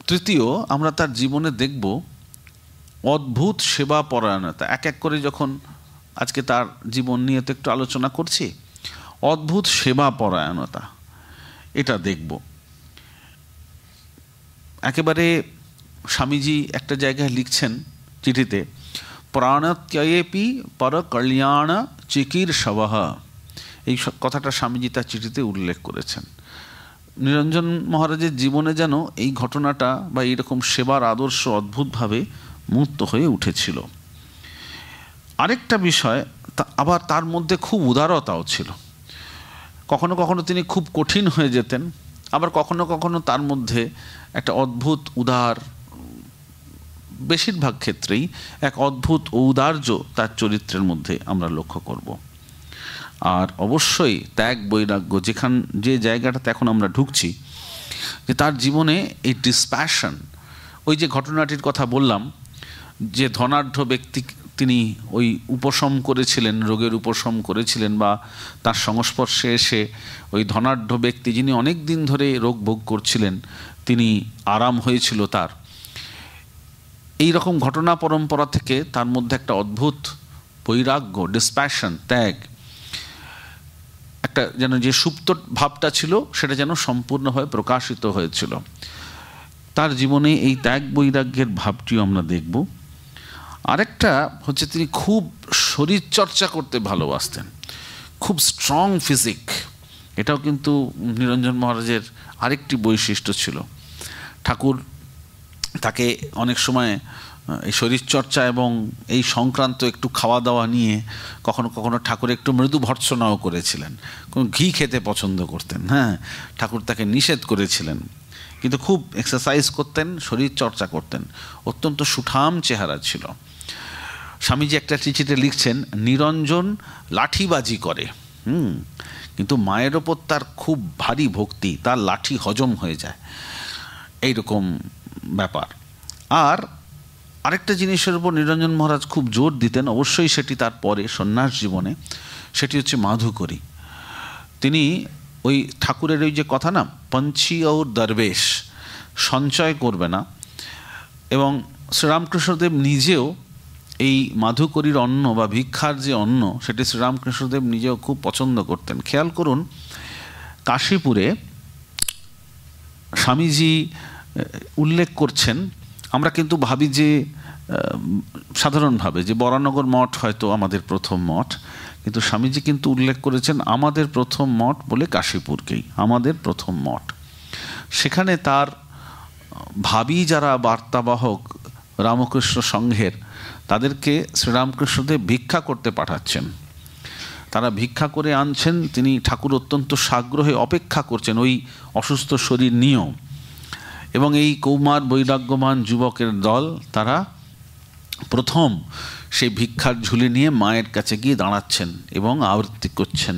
তৃতীয় আমরা তার জীবনে দেখব অদ্ভুত সেবা পরায়ণতা এক এক করে যখন আজকে তার জীবন নিয়ে তো একটু আলোচনা করছি অদ্ভুত সেবা পরায়ণতা এটা দেখব একেবারে স্বামীজি একটা জায়গায় লিখছেন চিঠিতে প্রাণত্যয়েপি পরকল্যাণ চিকির সবহ এই কথাটা স্বামীজি তার চিঠিতে উল্লেখ করেছেন নিরঞ্জন মহারাজের জীবনে যেন এই ঘটনাটা বা এইরকম সেবার আদর্শ অদ্ভুতভাবে মুক্ত হয়ে উঠেছিল আরেকটা বিষয় আবার তার মধ্যে খুব উদারতাও ছিল কখনো কখনো তিনি খুব কঠিন হয়ে যেতেন আবার কখনো কখনো তার মধ্যে একটা অদ্ভুত উদার বেশিরভাগ ক্ষেত্রেই এক অদ্ভুত ঔদার্য তার চরিত্রের মধ্যে আমরা লক্ষ্য করবো আর অবশ্যই ত্যাগ বৈরাগ্য যেখান যে জায়গাটাতে এখন আমরা ঢুকছি যে তার জীবনে এই ডিসপ্যাশন ওই যে ঘটনাটির কথা বললাম যে ধনাঢ্য ব্যক্তি তিনি ওই উপশম করেছিলেন রোগের উপশম করেছিলেন বা তার সংস্পর্শে এসে ওই ধনাঢ্য ব্যক্তি যিনি অনেক দিন ধরে রোগ ভোগ করছিলেন তিনি আরাম হয়েছিল তার এই রকম ঘটনা পরম্পরা থেকে তার মধ্যে একটা অদ্ভুত বৈরাগ্য ডিসপ্যাশন ত্যাগ একটা যেন যে সুপ্ত ভাবটা ছিল সেটা যেন সম্পূর্ণভাবে প্রকাশিত হয়েছিল তার জীবনে এই ত্যাগ বৈরাগ্যের ভাবটিও আমরা দেখব আরেকটা হচ্ছে তিনি খুব শরীর চর্চা করতে ভালোবাসতেন খুব স্ট্রং ফিজিক এটাও কিন্তু নিরঞ্জন মহারাজের আরেকটি বৈশিষ্ট্য ছিল ঠাকুর তাকে অনেক সময় এই শরীরচর্চা এবং এই সংক্রান্ত একটু খাওয়া দাওয়া নিয়ে কখনো কখনো ঠাকুর একটু মৃদু ভর্সনাও করেছিলেন কোনো ঘি খেতে পছন্দ করতেন হ্যাঁ ঠাকুর তাকে নিষেধ করেছিলেন কিন্তু খুব এক্সারসাইজ করতেন শরীর চর্চা করতেন অত্যন্ত সুঠাম চেহারা ছিল স্বামীজি একটা চিঠিতে লিখছেন নিরঞ্জন লাঠিবাজি করে হুম কিন্তু মায়ের ওপর তার খুব ভারী ভক্তি তার লাঠি হজম হয়ে যায় এইরকম ব্যাপার আর আরেকটা জিনিসের উপর নিরঞ্জন মহারাজ খুব জোর দিতেন অবশ্যই সেটি তার পরে সন্ন্যাস জীবনে সেটি হচ্ছে মাধুকরী তিনি ওই ঠাকুরের ওই যে কথা না পঞ্চি ও দরবেশ সঞ্চয় করবে না এবং শ্রীরামকৃষ্ণদেব নিজেও এই মাধুকরীর অন্ন বা ভিক্ষার যে অন্ন সেটি শ্রীরামকৃষ্ণদেব নিজেও খুব পছন্দ করতেন খেয়াল করুন কাশীপুরে স্বামীজি উল্লেখ করছেন আমরা কিন্তু ভাবি যে সাধারণভাবে যে বরানগর মঠ হয়তো আমাদের প্রথম মঠ কিন্তু স্বামীজি কিন্তু উল্লেখ করেছেন আমাদের প্রথম মঠ বলে কাশীপুরকেই আমাদের প্রথম মঠ সেখানে তার ভাবি যারা বার্তাবাহক রামকৃষ্ণ সংঘের তাদেরকে শ্রীরামকৃষ্ণদেব ভিক্ষা করতে পাঠাচ্ছেন তারা ভিক্ষা করে আনছেন তিনি ঠাকুর অত্যন্ত সাগ্রহে অপেক্ষা করছেন ওই অসুস্থ শরীর নিয়েও এবং এই কৌমার বৈরাগ্যমান যুবকের দল তারা প্রথম সেই ভিক্ষার ঝুলি নিয়ে মায়ের কাছে গিয়ে দাঁড়াচ্ছেন এবং আবৃত্তি করছেন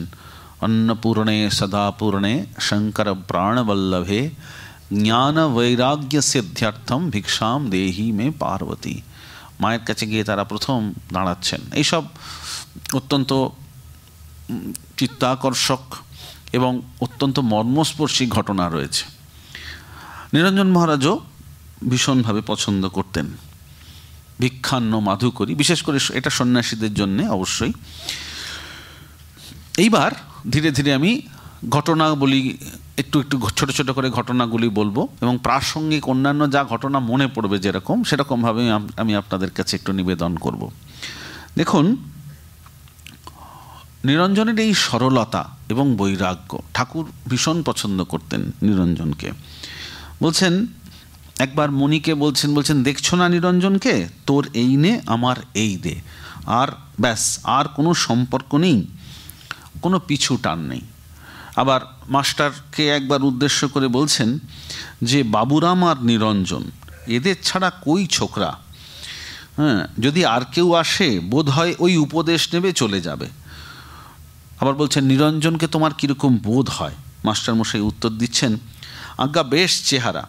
অন্নপূর্ণে সদাপূর্ণে শঙ্কর প্রাণবল্লভে জ্ঞান বৈরাগ্য সিদ্ধার্থম ভিক্ষাম দেহি মে পার্বতী মায়ের কাছে গিয়ে তারা প্রথম দাঁড়াচ্ছেন এইসব অত্যন্ত চিত্তাকর্ষক এবং অত্যন্ত মর্মস্পর্শী ঘটনা রয়েছে নিরঞ্জন মহারাজও ভীষণভাবে পছন্দ করতেন ভিক্ষান্ন মাধুকরী বিশেষ করে এটা সন্ন্যাসীদের জন্যে অবশ্যই এইবার ধীরে ধীরে আমি ঘটনাগুলি একটু একটু ছোটো ছোটো করে ঘটনাগুলি বলবো এবং প্রাসঙ্গিক অন্যান্য যা ঘটনা মনে পড়বে যেরকম সেরকমভাবে আমি আপনাদের কাছে একটু নিবেদন করব দেখুন নিরঞ্জনের এই সরলতা এবং বৈরাগ্য ঠাকুর ভীষণ পছন্দ করতেন নিরঞ্জনকে বলছেন একবার মণিকে বলছেন বলছেন দেখছো না নিরঞ্জনকে তোর এই নে আমার এই দে আর ব্যাস আর কোনো সম্পর্ক নেই কোনো পিছু টান নেই আবার মাস্টারকে একবার উদ্দেশ্য করে বলছেন যে বাবুরাম আর নিরঞ্জন এদের ছাড়া কই ছোকরা হ্যাঁ যদি আর কেউ আসে বোধ হয় ওই উপদেশ নেবে চলে যাবে আবার বলছেন নিরঞ্জনকে তোমার কীরকম বোধ হয় মাস্টারমশাই উত্তর দিচ্ছেন আজ্ঞা বেশ চেহারা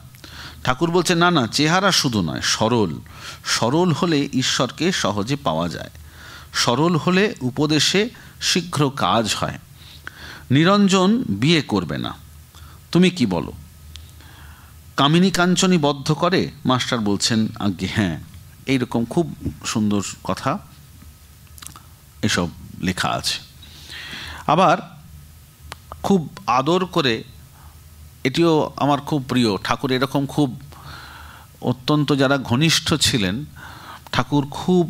ঠাকুর বলছে না না চেহারা শুধু নয় সরল সরল হলে ঈশ্বরকে সহজে পাওয়া যায় সরল হলে উপদেশে শীঘ্র কাজ হয় নিরঞ্জন বিয়ে করবে না তুমি কি বলো কামিনী কাঞ্চনী বদ্ধ করে মাস্টার বলছেন আজ্ঞে হ্যাঁ এইরকম খুব সুন্দর কথা এসব লেখা আছে আবার খুব আদর করে এটিও আমার খুব প্রিয় ঠাকুর এরকম খুব অত্যন্ত যারা ঘনিষ্ঠ ছিলেন ঠাকুর খুব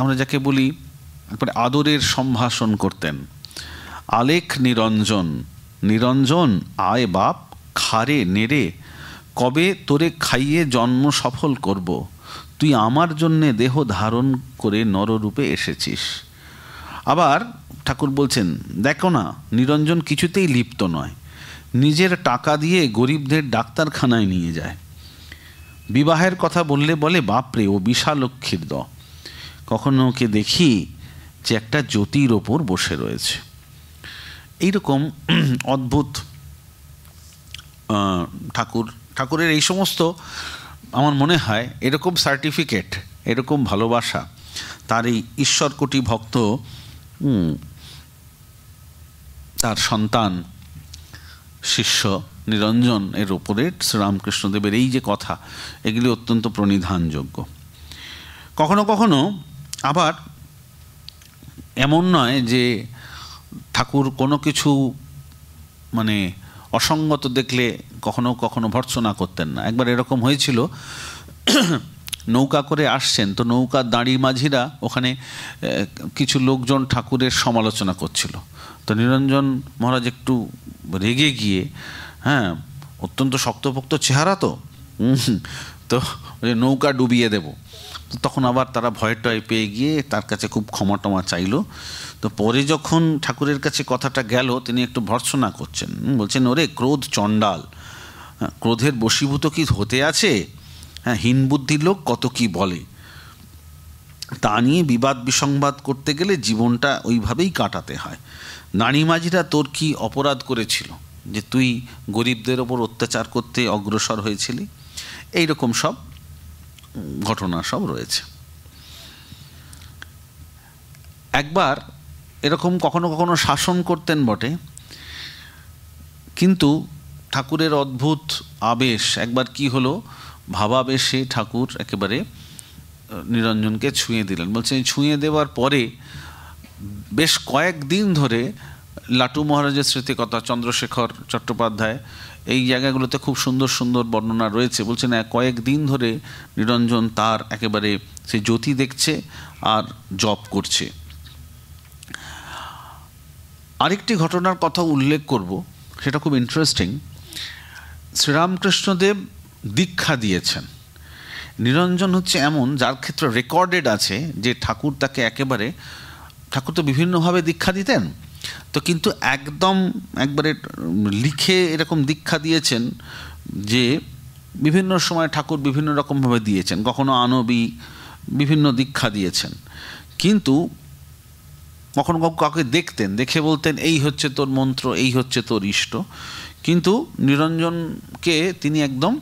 আমরা যাকে বলি একবার আদরের সম্ভাষণ করতেন আলেখ নিরঞ্জন নিরঞ্জন আয় বাপ খারে নেড়ে কবে তোরে খাইয়ে জন্ম সফল করব তুই আমার জন্যে দেহ ধারণ করে নররূপে এসেছিস আবার ঠাকুর বলছেন দেখো না নিরঞ্জন কিছুতেই লিপ্ত নয় নিজের টাকা দিয়ে গরিবদের ডাক্তারখানায় নিয়ে যায় বিবাহের কথা বললে বলে বাপরে ও বিশালক্ষীর দ কখনো ওকে দেখি যে একটা জ্যোতির ওপর বসে রয়েছে এইরকম অদ্ভুত ঠাকুর ঠাকুরের এই সমস্ত আমার মনে হয় এরকম সার্টিফিকেট এরকম ভালোবাসা তার এই ঈশ্বরকোটি ভক্ত তার সন্তান শিষ্য নিরঞ্জন এর উপরে শ্রীরামকৃষ্ণদেবের এই যে কথা এগুলি অত্যন্ত প্রণিধানযোগ্য কখনো কখনো আবার এমন নয় যে ঠাকুর কোনো কিছু মানে অসঙ্গত দেখলে কখনো কখনো ভর্সনা করতেন না একবার এরকম হয়েছিল নৌকা করে আসছেন তো নৌকা দাঁড়ি মাঝিরা ওখানে কিছু লোকজন ঠাকুরের সমালোচনা করছিল তো নিরঞ্জন মহারাজ একটু রেগে গিয়ে হ্যাঁ অত্যন্ত শক্তপোক্ত চেহারা তো তো নৌকা ডুবিয়ে দেব তখন আবার তারা ভয় টয় পেয়ে গিয়ে তার কাছে খুব ক্ষমা টমা চাইল তো পরে যখন ঠাকুরের কাছে কথাটা গেল তিনি একটু ভর্সনা করছেন বলছেন ওরে ক্রোধ চণ্ডাল হ্যাঁ, ক্রোধের বশীভূত কি হতে আছে হ্যাঁ হীনবুদ্ধির লোক কত কি বলে তা নিয়ে বিবাদ বিসংবাদ করতে গেলে জীবনটা ওইভাবেই কাটাতে হয় নানিমাঝিরা তোর কি অপরাধ করেছিল যে তুই গরিবদের ওপর অত্যাচার করতে অগ্রসর হয়েছিলি এইরকম সব ঘটনা সব রয়েছে একবার এরকম কখনো কখনো শাসন করতেন বটে কিন্তু ঠাকুরের অদ্ভুত আবেশ একবার কি হলো ভাবাবেশে ঠাকুর একেবারে নিরঞ্জনকে ছুঁয়ে দিলেন বলছেন ছুঁয়ে দেওয়ার পরে বেশ কয়েকদিন ধরে লাটু মহারাজের স্মৃতিকথা চন্দ্রশেখর চট্টোপাধ্যায় এই জায়গাগুলোতে খুব সুন্দর সুন্দর বর্ণনা রয়েছে বলছেন কয়েকদিন ধরে নিরঞ্জন তার একেবারে সে জ্যোতি দেখছে আর জপ করছে আরেকটি ঘটনার কথা উল্লেখ করব সেটা খুব ইন্টারেস্টিং শ্রীরামকৃষ্ণদেব দীক্ষা দিয়েছেন নিরঞ্জন হচ্ছে এমন যার ক্ষেত্রে রেকর্ডেড আছে যে ঠাকুর তাকে একেবারে ঠাকুর তো বিভিন্নভাবে দীক্ষা দিতেন তো কিন্তু একদম একবারে লিখে এরকম দীক্ষা দিয়েছেন যে বিভিন্ন সময় ঠাকুর বিভিন্ন রকমভাবে দিয়েছেন কখনো আনবী বিভিন্ন দীক্ষা দিয়েছেন কিন্তু কখনো কখনো কাউকে দেখতেন দেখে বলতেন এই হচ্ছে তোর মন্ত্র এই হচ্ছে তোর ইষ্ট কিন্তু নিরঞ্জনকে তিনি একদম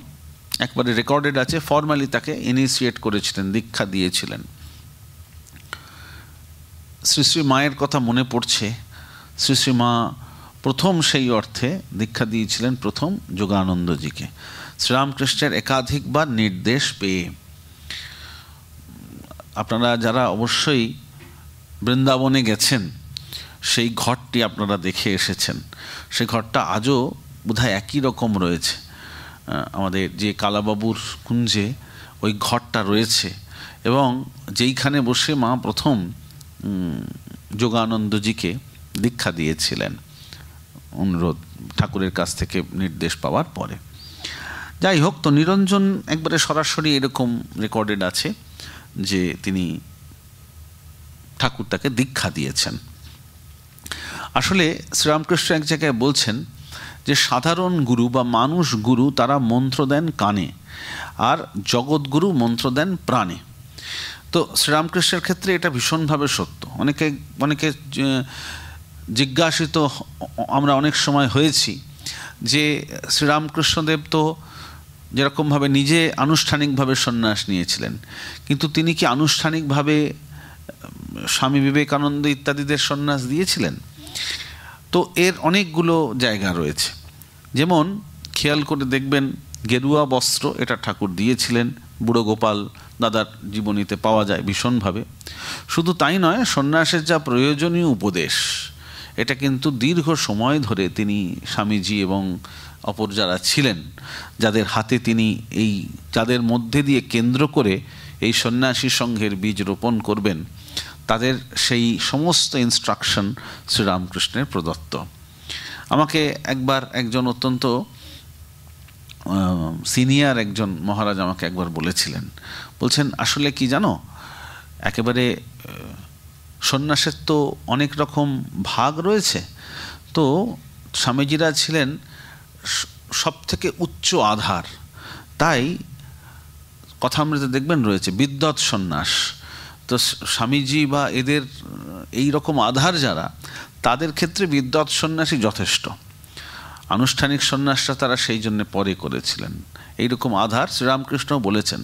একবারে রেকর্ডেড আছে ফর্মালি তাকে ইনিশিয়েট করেছিলেন দীক্ষা দিয়েছিলেন শ্রী শ্রী মায়ের কথা মনে পড়ছে শ্রী শ্রী মা প্রথম সেই অর্থে দীক্ষা দিয়েছিলেন প্রথম যোগানন্দজিকে শ্রীরামকৃষ্ণের একাধিকবার নির্দেশ পেয়ে আপনারা যারা অবশ্যই বৃন্দাবনে গেছেন সেই ঘরটি আপনারা দেখে এসেছেন সেই ঘরটা আজও বোধহয় একই রকম রয়েছে আমাদের যে কালাবাবুর কুঞ্জে ওই ঘরটা রয়েছে এবং যেইখানে বসে মা প্রথম যোগানন্দজিকে দীক্ষা দিয়েছিলেন অনুরোধ ঠাকুরের কাছ থেকে নির্দেশ পাওয়ার পরে যাই হোক তো নিরঞ্জন একবারে সরাসরি এরকম রেকর্ডেড আছে যে তিনি ঠাকুর তাকে দীক্ষা দিয়েছেন আসলে শ্রীরামকৃষ্ণ এক জায়গায় বলছেন যে সাধারণ গুরু বা মানুষ গুরু তারা মন্ত্র দেন কানে আর জগৎগুরু মন্ত্র দেন প্রাণে তো শ্রীরামকৃষ্ণের ক্ষেত্রে এটা ভীষণভাবে সত্য অনেকে অনেকে জিজ্ঞাসিত আমরা অনেক সময় হয়েছি যে শ্রীরামকৃষ্ণদেব তো যেরকমভাবে নিজে আনুষ্ঠানিকভাবে সন্ন্যাস নিয়েছিলেন কিন্তু তিনি কি আনুষ্ঠানিকভাবে স্বামী বিবেকানন্দ ইত্যাদিদের সন্ন্যাস দিয়েছিলেন তো এর অনেকগুলো জায়গা রয়েছে যেমন খেয়াল করে দেখবেন গেরুয়া বস্ত্র এটা ঠাকুর দিয়েছিলেন বুড়ো গোপাল দাদার জীবনীতে পাওয়া যায় ভীষণভাবে শুধু তাই নয় সন্ন্যাসের যা প্রয়োজনীয় উপদেশ এটা কিন্তু দীর্ঘ সময় ধরে তিনি স্বামীজি এবং অপর যারা ছিলেন যাদের হাতে তিনি এই যাদের মধ্যে দিয়ে কেন্দ্র করে এই সন্ন্যাসী সংঘের বীজ রোপণ করবেন তাদের সেই সমস্ত ইনস্ট্রাকশন শ্রীরামকৃষ্ণের প্রদত্ত আমাকে একবার একজন অত্যন্ত সিনিয়র একজন মহারাজ আমাকে একবার বলেছিলেন বলছেন আসলে কি জানো একেবারে সন্ন্যাসের তো অনেক রকম ভাগ রয়েছে তো স্বামীজিরা ছিলেন সব থেকে উচ্চ আধার তাই কথা কথামৃতে দেখবেন রয়েছে বিদ্যৎ সন্ন্যাস তো স্বামীজি বা এদের এই রকম আধার যারা তাদের ক্ষেত্রে বিদ্যৎ সন্ন্যাসী যথেষ্ট আনুষ্ঠানিক সন্ন্যাসটা তারা সেই জন্য পরে করেছিলেন এইরকম আধার শ্রীরামকৃষ্ণ বলেছেন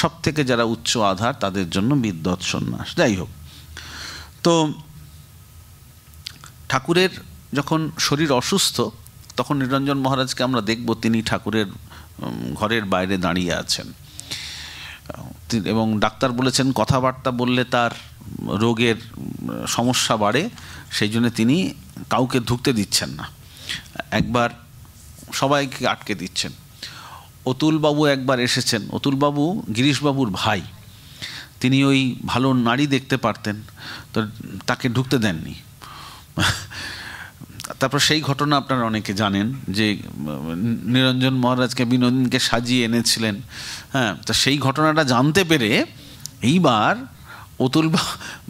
সব থেকে যারা উচ্চ আধার তাদের জন্য বিদ্যৎ সন্ন্যাস যাই হোক তো ঠাকুরের যখন শরীর অসুস্থ তখন নিরঞ্জন মহারাজকে আমরা দেখব তিনি ঠাকুরের ঘরের বাইরে দাঁড়িয়ে আছেন এবং ডাক্তার বলেছেন কথাবার্তা বললে তার রোগের সমস্যা বাড়ে সেই জন্য তিনি কাউকে ঢুকতে দিচ্ছেন না একবার সবাইকে আটকে দিচ্ছেন অতুলবাবু একবার এসেছেন অতুলবাবু গিরিশবাবুর ভাই তিনি ওই ভালো নারী দেখতে পারতেন তো তাকে ঢুকতে দেননি তারপর সেই ঘটনা আপনারা অনেকে জানেন যে নিরঞ্জন মহারাজকে বিনোদিনকে সাজিয়ে এনেছিলেন হ্যাঁ তা সেই ঘটনাটা জানতে পেরে এইবার অতুল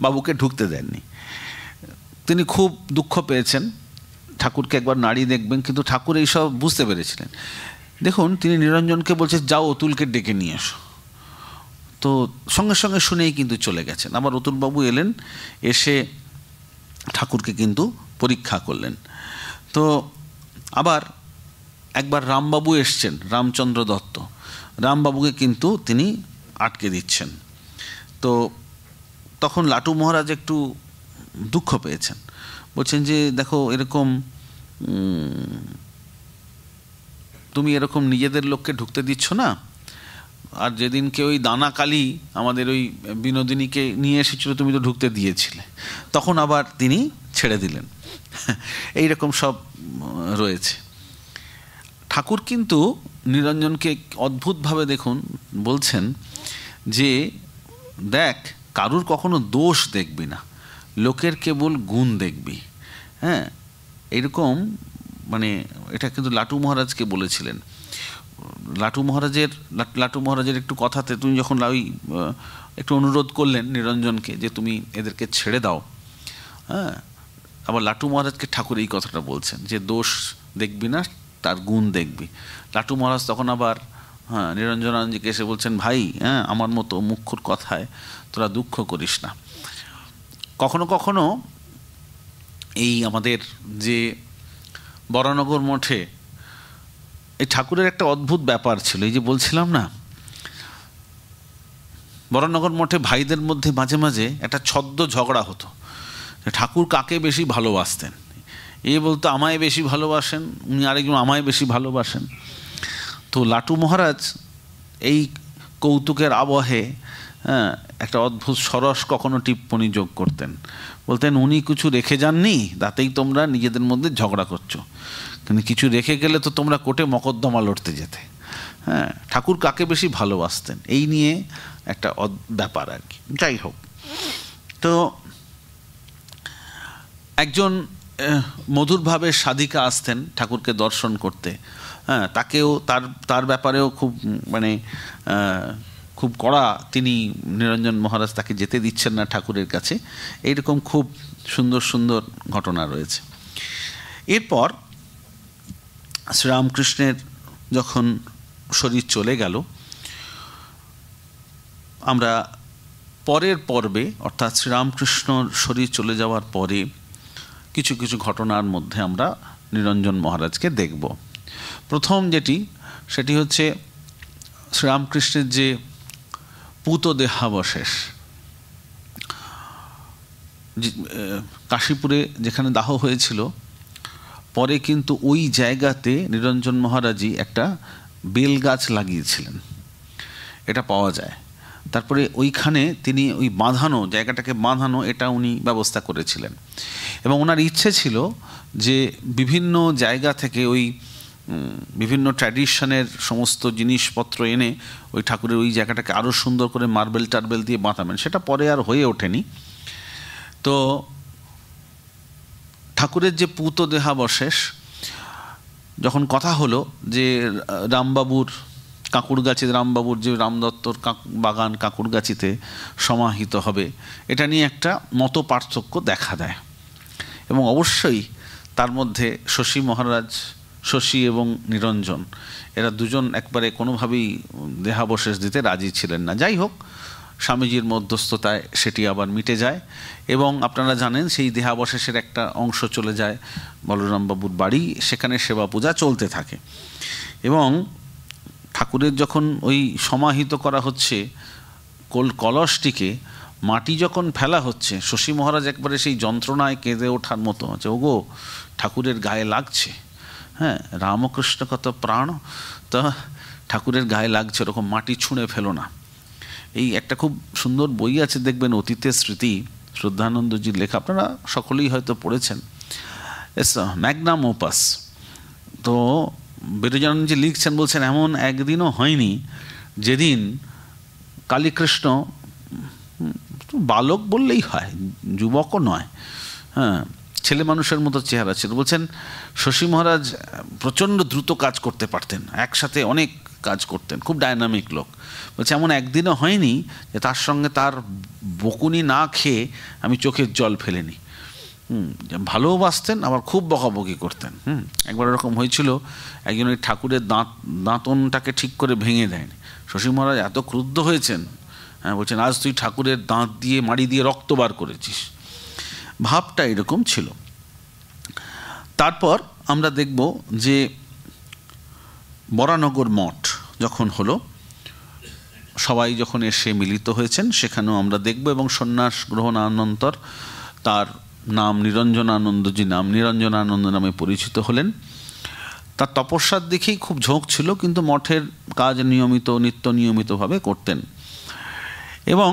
বাবুকে ঢুকতে দেননি তিনি খুব দুঃখ পেয়েছেন ঠাকুরকে একবার নাড়ি দেখবেন কিন্তু ঠাকুর এইসব বুঝতে পেরেছিলেন দেখুন তিনি নিরঞ্জনকে বলছে যাও অতুলকে ডেকে নিয়ে আসো তো সঙ্গে সঙ্গে শুনেই কিন্তু চলে গেছেন আবার অতুলবাবু এলেন এসে ঠাকুরকে কিন্তু পরীক্ষা করলেন তো আবার একবার রামবাবু এসছেন রামচন্দ্র দত্ত রামবাবুকে কিন্তু তিনি আটকে দিচ্ছেন তো তখন লাটু মহারাজ একটু দুঃখ পেয়েছেন বলছেন যে দেখো এরকম তুমি এরকম নিজেদের লোককে ঢুকতে দিচ্ছ না আর যেদিনকে ওই দানা কালি আমাদের ওই বিনোদিনীকে নিয়ে এসেছিল তুমি তো ঢুকতে দিয়েছিলে তখন আবার তিনি ছেড়ে দিলেন এই রকম সব রয়েছে ঠাকুর কিন্তু নিরঞ্জনকে অদ্ভুতভাবে দেখুন বলছেন যে দেখ কারুর কখনো দোষ দেখবি না লোকের কেবল গুণ দেখবি হ্যাঁ এরকম মানে এটা কিন্তু লাটু মহারাজকে বলেছিলেন লাটু মহারাজের লাটু মহারাজের একটু কথাতে তুমি যখন ওই একটু অনুরোধ করলেন নিরঞ্জনকে যে তুমি এদেরকে ছেড়ে দাও হ্যাঁ আবার লাটু মহারাজকে ঠাকুর এই কথাটা বলছেন যে দোষ দেখবি না তার গুণ দেখবি লাটু মহারাজ তখন আবার হ্যাঁ নিরঞ্জনানন্দজিকে এসে বলছেন ভাই হ্যাঁ আমার মতো মুখ্যর কথায় তোরা দুঃখ করিস না কখনো কখনো এই আমাদের যে বরানগর মঠে এই ঠাকুরের একটা অদ্ভুত ব্যাপার ছিল এই যে বলছিলাম না বরানগর মঠে ভাইদের মধ্যে মাঝে মাঝে একটা ছদ্ম ঝগড়া হতো ঠাকুর কাকে বেশি ভালোবাসতেন এ বলতো আমায় বেশি ভালোবাসেন উনি আরেকজন আমায় বেশি ভালোবাসেন তো লাটু মহারাজ এই কৌতুকের আবহে হ্যাঁ একটা অদ্ভুত সরস কখনো টিপ্পণী যোগ করতেন বলতেন উনি কিছু রেখে যাননি তাতেই তোমরা নিজেদের মধ্যে ঝগড়া করছো কিন্তু কিছু রেখে গেলে তো তোমরা কোটে মকদ্দমা লড়তে যেতে হ্যাঁ ঠাকুর কাকে বেশি ভালোবাসতেন এই নিয়ে একটা ব্যাপার আর কি যাই হোক তো একজন মধুরভাবে সাধিকা আসতেন ঠাকুরকে দর্শন করতে হ্যাঁ তাকেও তার তার ব্যাপারেও খুব মানে খুব কড়া তিনি নিরঞ্জন মহারাজ তাকে যেতে দিচ্ছেন না ঠাকুরের কাছে এইরকম খুব সুন্দর সুন্দর ঘটনা রয়েছে এরপর শ্রীরামকৃষ্ণের যখন শরীর চলে গেল আমরা পরের পর্বে অর্থাৎ শ্রীরামকৃষ্ণ শরীর চলে যাওয়ার পরে কিছু কিছু ঘটনার মধ্যে আমরা নিরঞ্জন মহারাজকে দেখব প্রথম যেটি সেটি হচ্ছে শ্রীরামকৃষ্ণের যে পুত দেহাবশেষ কাশীপুরে যেখানে দাহ হয়েছিল পরে কিন্তু ওই জায়গাতে নিরঞ্জন মহারাজি একটা বেল গাছ লাগিয়েছিলেন এটা পাওয়া যায় তারপরে ওইখানে তিনি ওই বাঁধানো জায়গাটাকে বাঁধানো এটা উনি ব্যবস্থা করেছিলেন এবং ওনার ইচ্ছে ছিল যে বিভিন্ন জায়গা থেকে ওই বিভিন্ন ট্র্যাডিশনের সমস্ত জিনিসপত্র এনে ওই ঠাকুরের ওই জায়গাটাকে আরও সুন্দর করে মার্বেল টার্বেল দিয়ে বাঁধাবেন সেটা পরে আর হয়ে ওঠেনি তো ঠাকুরের যে পুত দেহাবশেষ যখন কথা হলো যে রামবাবুর কাঁকুর গাছে রামবাবুর যে রামদত্তর বাগান কাঁকুর গাছিতে সমাহিত হবে এটা নিয়ে একটা মত পার্থক্য দেখা দেয় এবং অবশ্যই তার মধ্যে শশী মহারাজ শশী এবং নিরঞ্জন এরা দুজন একবারে কোনোভাবেই দেহাবশেষ দিতে রাজি ছিলেন না যাই হোক স্বামীজির মধ্যস্থতায় সেটি আবার মিটে যায় এবং আপনারা জানেন সেই দেহাবশেষের একটা অংশ চলে যায় বলরামবাবুর বাড়ি সেখানে সেবা পূজা চলতে থাকে এবং ঠাকুরের যখন ওই সমাহিত করা হচ্ছে কল কলসটিকে মাটি যখন ফেলা হচ্ছে শশী মহারাজ একবারে সেই যন্ত্রণায় কেঁদে ওঠার মতো আছে ওগো ঠাকুরের গায়ে লাগছে হ্যাঁ রামকৃষ্ণ কত প্রাণ তা ঠাকুরের গায়ে লাগছে ওরকম মাটি ছুঁড়ে ফেলো না এই একটা খুব সুন্দর বই আছে দেখবেন অতীতের স্মৃতি শ্রদ্ধানন্দজির লেখা আপনারা সকলেই হয়তো পড়েছেন এস ম্যাগনাম ওপাস তো বিরজানন্দজি লিখছেন বলছেন এমন একদিনও হয়নি যেদিন কালীকৃষ্ণ বালক বললেই হয় যুবকও নয় হ্যাঁ ছেলে মানুষের মতো চেহারা ছিল বলছেন শশী মহারাজ প্রচণ্ড দ্রুত কাজ করতে পারতেন একসাথে অনেক কাজ করতেন খুব ডায়নামিক লোক বলছে এমন একদিনও হয়নি যে তার সঙ্গে তার বকুনি না খেয়ে আমি চোখের জল ফেলেনি হুম ভালোবাসতেন আবার খুব বকাবকি করতেন হুম একবার এরকম হয়েছিল একজন ওই ঠাকুরের দাঁত দাঁতনটাকে ঠিক করে ভেঙে দেয়নি শশী মহারাজ এত ক্রুদ্ধ হয়েছেন হ্যাঁ বলছেন আজ তুই ঠাকুরের দাঁত দিয়ে মাড়ি দিয়ে রক্ত বার করেছিস ভাবটা এরকম ছিল তারপর আমরা দেখব যে বরানগর মঠ যখন হলো সবাই যখন এসে মিলিত হয়েছেন সেখানেও আমরা দেখব এবং সন্ন্যাস গ্রহণ আনন্তর তার নাম নিরঞ্জনানন্দজি নাম নিরঞ্জনানন্দ নামে পরিচিত হলেন তার তপস্যার দিকেই খুব ঝোঁক ছিল কিন্তু মঠের কাজ নিয়মিত নিত্য নিয়মিতভাবে করতেন এবং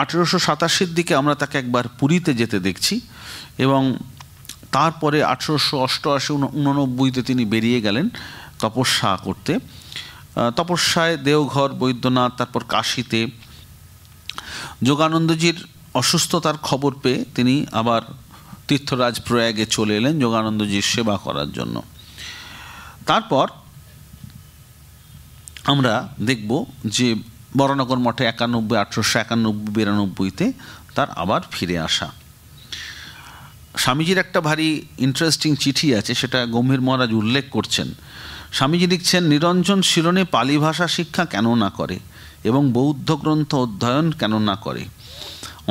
আঠেরোশো সাতাশির দিকে আমরা তাকে একবার পুরীতে যেতে দেখছি এবং তারপরে আঠেরোশো অষ্টআশি উননব্বইতে তিনি বেরিয়ে গেলেন তপস্যা করতে তপস্যায় দেওঘর বৈদ্যনাথ তারপর কাশিতে যোগানন্দজির অসুস্থতার খবর পেয়ে তিনি আবার তীর্থরাজ প্রয়াগে চলে এলেন যোগানন্দজির সেবা করার জন্য তারপর আমরা দেখব যে বরানগর মঠে একানব্বই আঠারোশো একানব্বই বিরানব্বইতে তার আবার ফিরে আসা স্বামীজির একটা ভারী ইন্টারেস্টিং চিঠি আছে সেটা গম্ভীর মহারাজ উল্লেখ করছেন স্বামীজি লিখছেন নিরঞ্জন শিরণে পালি ভাষা শিক্ষা কেন না করে এবং বৌদ্ধ গ্রন্থ অধ্যয়ন কেন না করে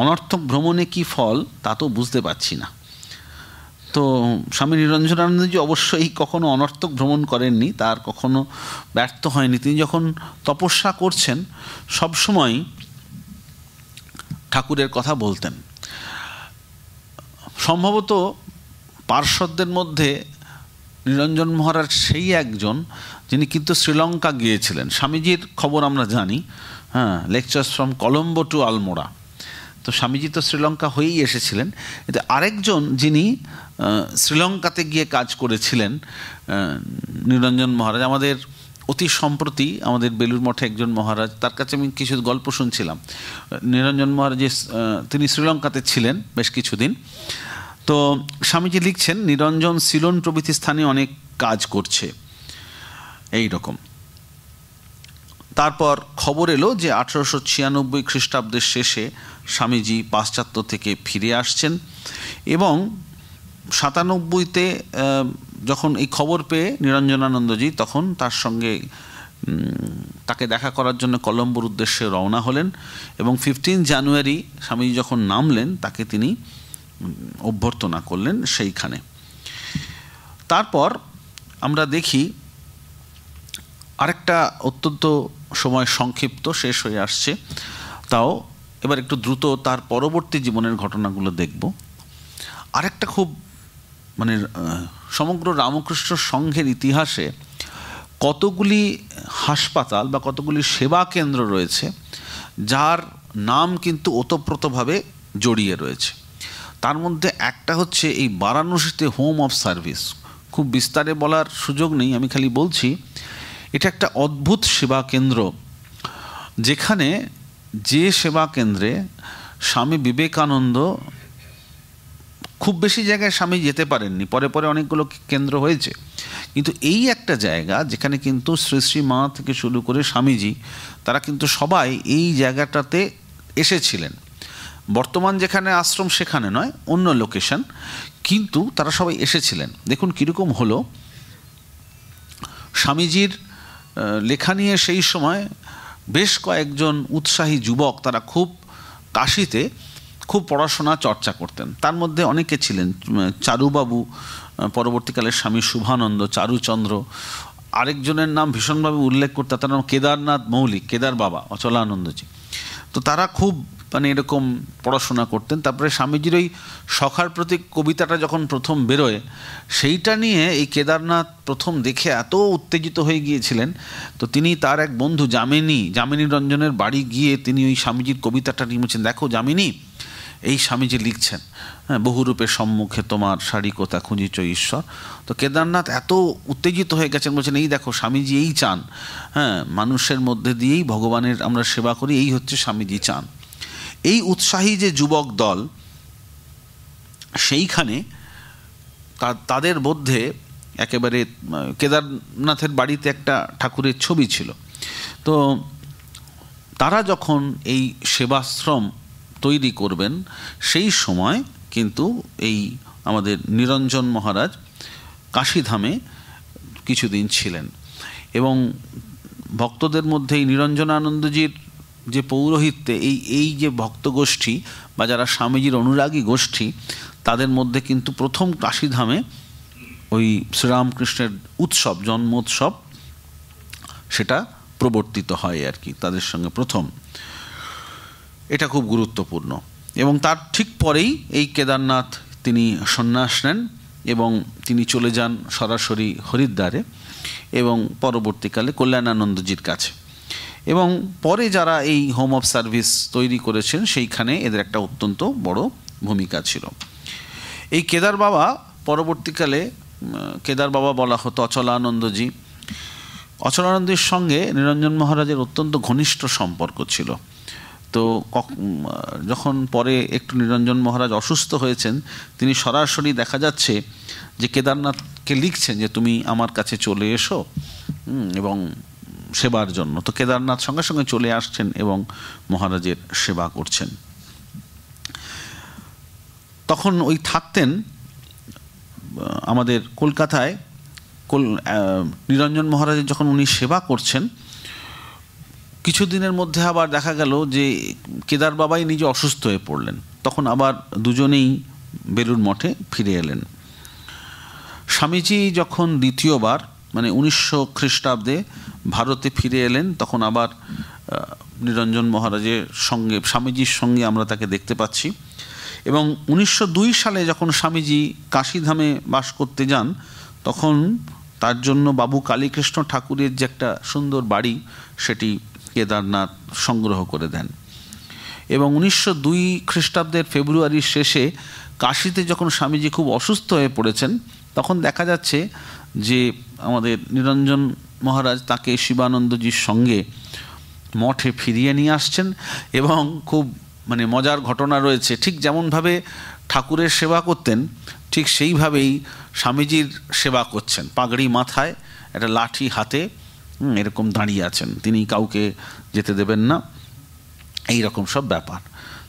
অনর্থক ভ্রমণে কি ফল তা তো বুঝতে পারছি না তো স্বামী নিরঞ্জনানন্দজি অবশ্যই কখনো অনর্থক ভ্রমণ করেননি তার কখনো ব্যর্থ হয়নি তিনি যখন তপস্যা করছেন সময় ঠাকুরের কথা বলতেন সম্ভবত পার্শ্বদের মধ্যে নিরঞ্জন মহারাজ সেই একজন যিনি কিন্তু শ্রীলঙ্কা গিয়েছিলেন স্বামীজির খবর আমরা জানি হ্যাঁ lectures from Colombo to Almora তো স্বামীজি তো শ্রীলঙ্কা হয়েই এসেছিলেন কিন্তু আরেকজন যিনি শ্রীলঙ্কাতে গিয়ে কাজ করেছিলেন নিরঞ্জন মহারাজ আমাদের অতি সম্প্রতি আমাদের বেলুর মঠে একজন মহারাজ তার কাছে আমি কিছু গল্প শুনছিলাম নিরঞ্জন মহারাজ তিনি শ্রীলঙ্কাতে ছিলেন বেশ কিছুদিন তো স্বামীজি লিখছেন নিরঞ্জন সিলন প্রভৃতি স্থানে অনেক কাজ করছে এই রকম তারপর খবর এলো যে আঠারোশো ছিয়ানব্বই খ্রিস্টাব্দের শেষে স্বামীজি পাশ্চাত্য থেকে ফিরে আসছেন এবং সাতানব্বইতে যখন এই খবর পেয়ে নিরঞ্জনানন্দজি তখন তার সঙ্গে তাকে দেখা করার জন্য কলম্বোর উদ্দেশ্যে রওনা হলেন এবং ফিফটিন জানুয়ারি স্বামীজি যখন নামলেন তাকে তিনি অভ্যর্থনা করলেন সেইখানে তারপর আমরা দেখি আরেকটা অত্যন্ত সময় সংক্ষিপ্ত শেষ হয়ে আসছে তাও এবার একটু দ্রুত তার পরবর্তী জীবনের ঘটনাগুলো দেখব আরেকটা খুব মানে সমগ্র রামকৃষ্ণ সংঘের ইতিহাসে কতগুলি হাসপাতাল বা কতগুলি সেবা কেন্দ্র রয়েছে যার নাম কিন্তু ওতপ্রোতভাবে জড়িয়ে রয়েছে তার মধ্যে একটা হচ্ছে এই বারাণসীতে হোম অফ সার্ভিস খুব বিস্তারে বলার সুযোগ নেই আমি খালি বলছি এটা একটা অদ্ভুত সেবা কেন্দ্র যেখানে যে সেবা কেন্দ্রে স্বামী বিবেকানন্দ খুব বেশি জায়গায় স্বামী যেতে পারেননি পরে পরে অনেকগুলো কেন্দ্র হয়েছে কিন্তু এই একটা জায়গা যেখানে কিন্তু শ্রী শ্রী মা থেকে শুরু করে স্বামীজি তারা কিন্তু সবাই এই জায়গাটাতে এসেছিলেন বর্তমান যেখানে আশ্রম সেখানে নয় অন্য লোকেশন কিন্তু তারা সবাই এসেছিলেন দেখুন কীরকম হলো স্বামীজির লেখা নিয়ে সেই সময় বেশ কয়েকজন উৎসাহী যুবক তারা খুব কাশিতে খুব পড়াশোনা চর্চা করতেন তার মধ্যে অনেকে ছিলেন চারুবাবু পরবর্তীকালে স্বামী শুভানন্দ চারুচন্দ্র আরেকজনের নাম ভীষণভাবে উল্লেখ করতে তার নাম কেদারনাথ মৌলিক কেদার বাবা অচলানন্দজি তো তারা খুব মানে এরকম পড়াশোনা করতেন তারপরে স্বামীজির ওই সখার প্রতি কবিতাটা যখন প্রথম বেরোয় সেইটা নিয়ে এই কেদারনাথ প্রথম দেখে এত উত্তেজিত হয়ে গিয়েছিলেন তো তিনি তার এক বন্ধু যামিনী যামিনী রঞ্জনের বাড়ি গিয়ে তিনি ওই স্বামীজির কবিতাটা নিয়েছেন দেখো যামিনী এই স্বামীজি লিখছেন হ্যাঁ বহুরূপে সম্মুখে তোমার শাড়ি কোথা খুঁজিচ ঈশ্বর তো কেদারনাথ এত উত্তেজিত হয়ে গেছেন বলছেন এই দেখো স্বামীজি এই চান হ্যাঁ মানুষের মধ্যে দিয়েই ভগবানের আমরা সেবা করি এই হচ্ছে স্বামীজি চান এই উৎসাহী যে যুবক দল সেইখানে তাদের মধ্যে একেবারে কেদারনাথের বাড়িতে একটা ঠাকুরের ছবি ছিল তো তারা যখন এই সেবাশ্রম তৈরি করবেন সেই সময় কিন্তু এই আমাদের নিরঞ্জন মহারাজ কাশিধামে কিছুদিন ছিলেন এবং ভক্তদের মধ্যে এই নিরঞ্জন আনন্দজির যে পৌরোহিত্যে এই এই যে ভক্ত গোষ্ঠী বা যারা স্বামীজির অনুরাগী গোষ্ঠী তাদের মধ্যে কিন্তু প্রথম কাশীধামে ওই শ্রীরামকৃষ্ণের উৎসব জন্মোৎসব সেটা প্রবর্তিত হয় আর কি তাদের সঙ্গে প্রথম এটা খুব গুরুত্বপূর্ণ এবং তার ঠিক পরেই এই কেদারনাথ তিনি সন্ন্যাস নেন এবং তিনি চলে যান সরাসরি হরিদ্বারে এবং পরবর্তীকালে কল্যাণানন্দজির কাছে এবং পরে যারা এই হোম অফ সার্ভিস তৈরি করেছেন সেইখানে এদের একটা অত্যন্ত বড় ভূমিকা ছিল এই কেদার বাবা পরবর্তীকালে কেদার বাবা বলা হতো অচলানন্দজি অচলানন্দের সঙ্গে নিরঞ্জন মহারাজের অত্যন্ত ঘনিষ্ঠ সম্পর্ক ছিল তো যখন পরে একটু নিরঞ্জন মহারাজ অসুস্থ হয়েছেন তিনি সরাসরি দেখা যাচ্ছে যে কেদারনাথকে লিখছেন যে তুমি আমার কাছে চলে এসো এবং সেবার জন্য তো কেদারনাথ সঙ্গে সঙ্গে চলে আসছেন এবং মহারাজের সেবা করছেন তখন ওই থাকতেন আমাদের কলকাতায় কল নিরঞ্জন মহারাজের যখন উনি সেবা করছেন কিছুদিনের মধ্যে আবার দেখা গেল যে কেদার বাবাই নিজে অসুস্থ হয়ে পড়লেন তখন আবার দুজনেই বেলুর মঠে ফিরে এলেন স্বামীজি যখন দ্বিতীয়বার মানে উনিশশো খ্রিস্টাব্দে ভারতে ফিরে এলেন তখন আবার নিরঞ্জন মহারাজের সঙ্গে স্বামীজির সঙ্গে আমরা তাকে দেখতে পাচ্ছি এবং উনিশশো সালে যখন স্বামীজি কাশিধামে বাস করতে যান তখন তার জন্য বাবু কালীকৃষ্ণ ঠাকুরের যে একটা সুন্দর বাড়ি সেটি কেদারনাথ সংগ্রহ করে দেন এবং উনিশশো দুই খ্রিস্টাব্দের ফেব্রুয়ারির শেষে কাশিতে যখন স্বামীজি খুব অসুস্থ হয়ে পড়েছেন তখন দেখা যাচ্ছে যে আমাদের নিরঞ্জন মহারাজ তাকে শিবানন্দজির সঙ্গে মঠে ফিরিয়ে নিয়ে আসছেন এবং খুব মানে মজার ঘটনা রয়েছে ঠিক যেমনভাবে ঠাকুরের সেবা করতেন ঠিক সেইভাবেই স্বামীজির সেবা করছেন পাগড়ি মাথায় একটা লাঠি হাতে এরকম দাঁড়িয়ে আছেন তিনি কাউকে যেতে দেবেন না এই রকম সব ব্যাপার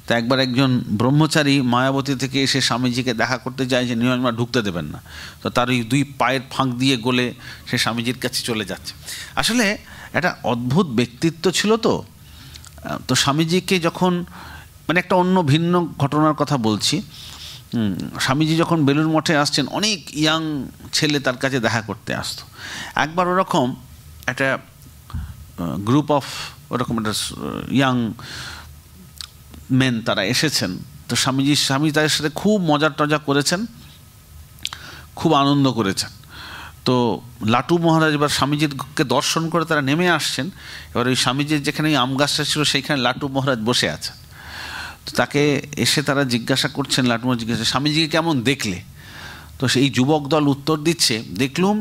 তো একবার একজন ব্রহ্মচারী মায়াবতী থেকে এসে স্বামীজিকে দেখা করতে চায় যে নিরঞ্জমা ঢুকতে দেবেন না তো তার ওই দুই পায়ের ফাঁক দিয়ে গলে সে স্বামীজির কাছে চলে যাচ্ছে আসলে একটা অদ্ভুত ব্যক্তিত্ব ছিল তো তো স্বামীজিকে যখন মানে একটা অন্য ভিন্ন ঘটনার কথা বলছি স্বামীজি যখন বেলুর মঠে আসছেন অনেক ইয়াং ছেলে তার কাছে দেখা করতে আসতো একবার ওরকম একটা গ্রুপ অফ ওরকম একটা ইয়াং মেন তারা এসেছেন তো স্বামীজি স্বামী তাদের সাথে খুব মজা টজা করেছেন খুব আনন্দ করেছেন তো লাটু মহারাজ এবার স্বামীজিরকে দর্শন করে তারা নেমে আসছেন এবার ওই স্বামীজির যেখানে আম গাছটা ছিল সেইখানে লাটু মহারাজ বসে আছেন তো তাকে এসে তারা জিজ্ঞাসা করছেন লাটু মহারাজ জিজ্ঞাসা স্বামীজিকে কেমন দেখলে তো সেই যুবক দল উত্তর দিচ্ছে দেখলুম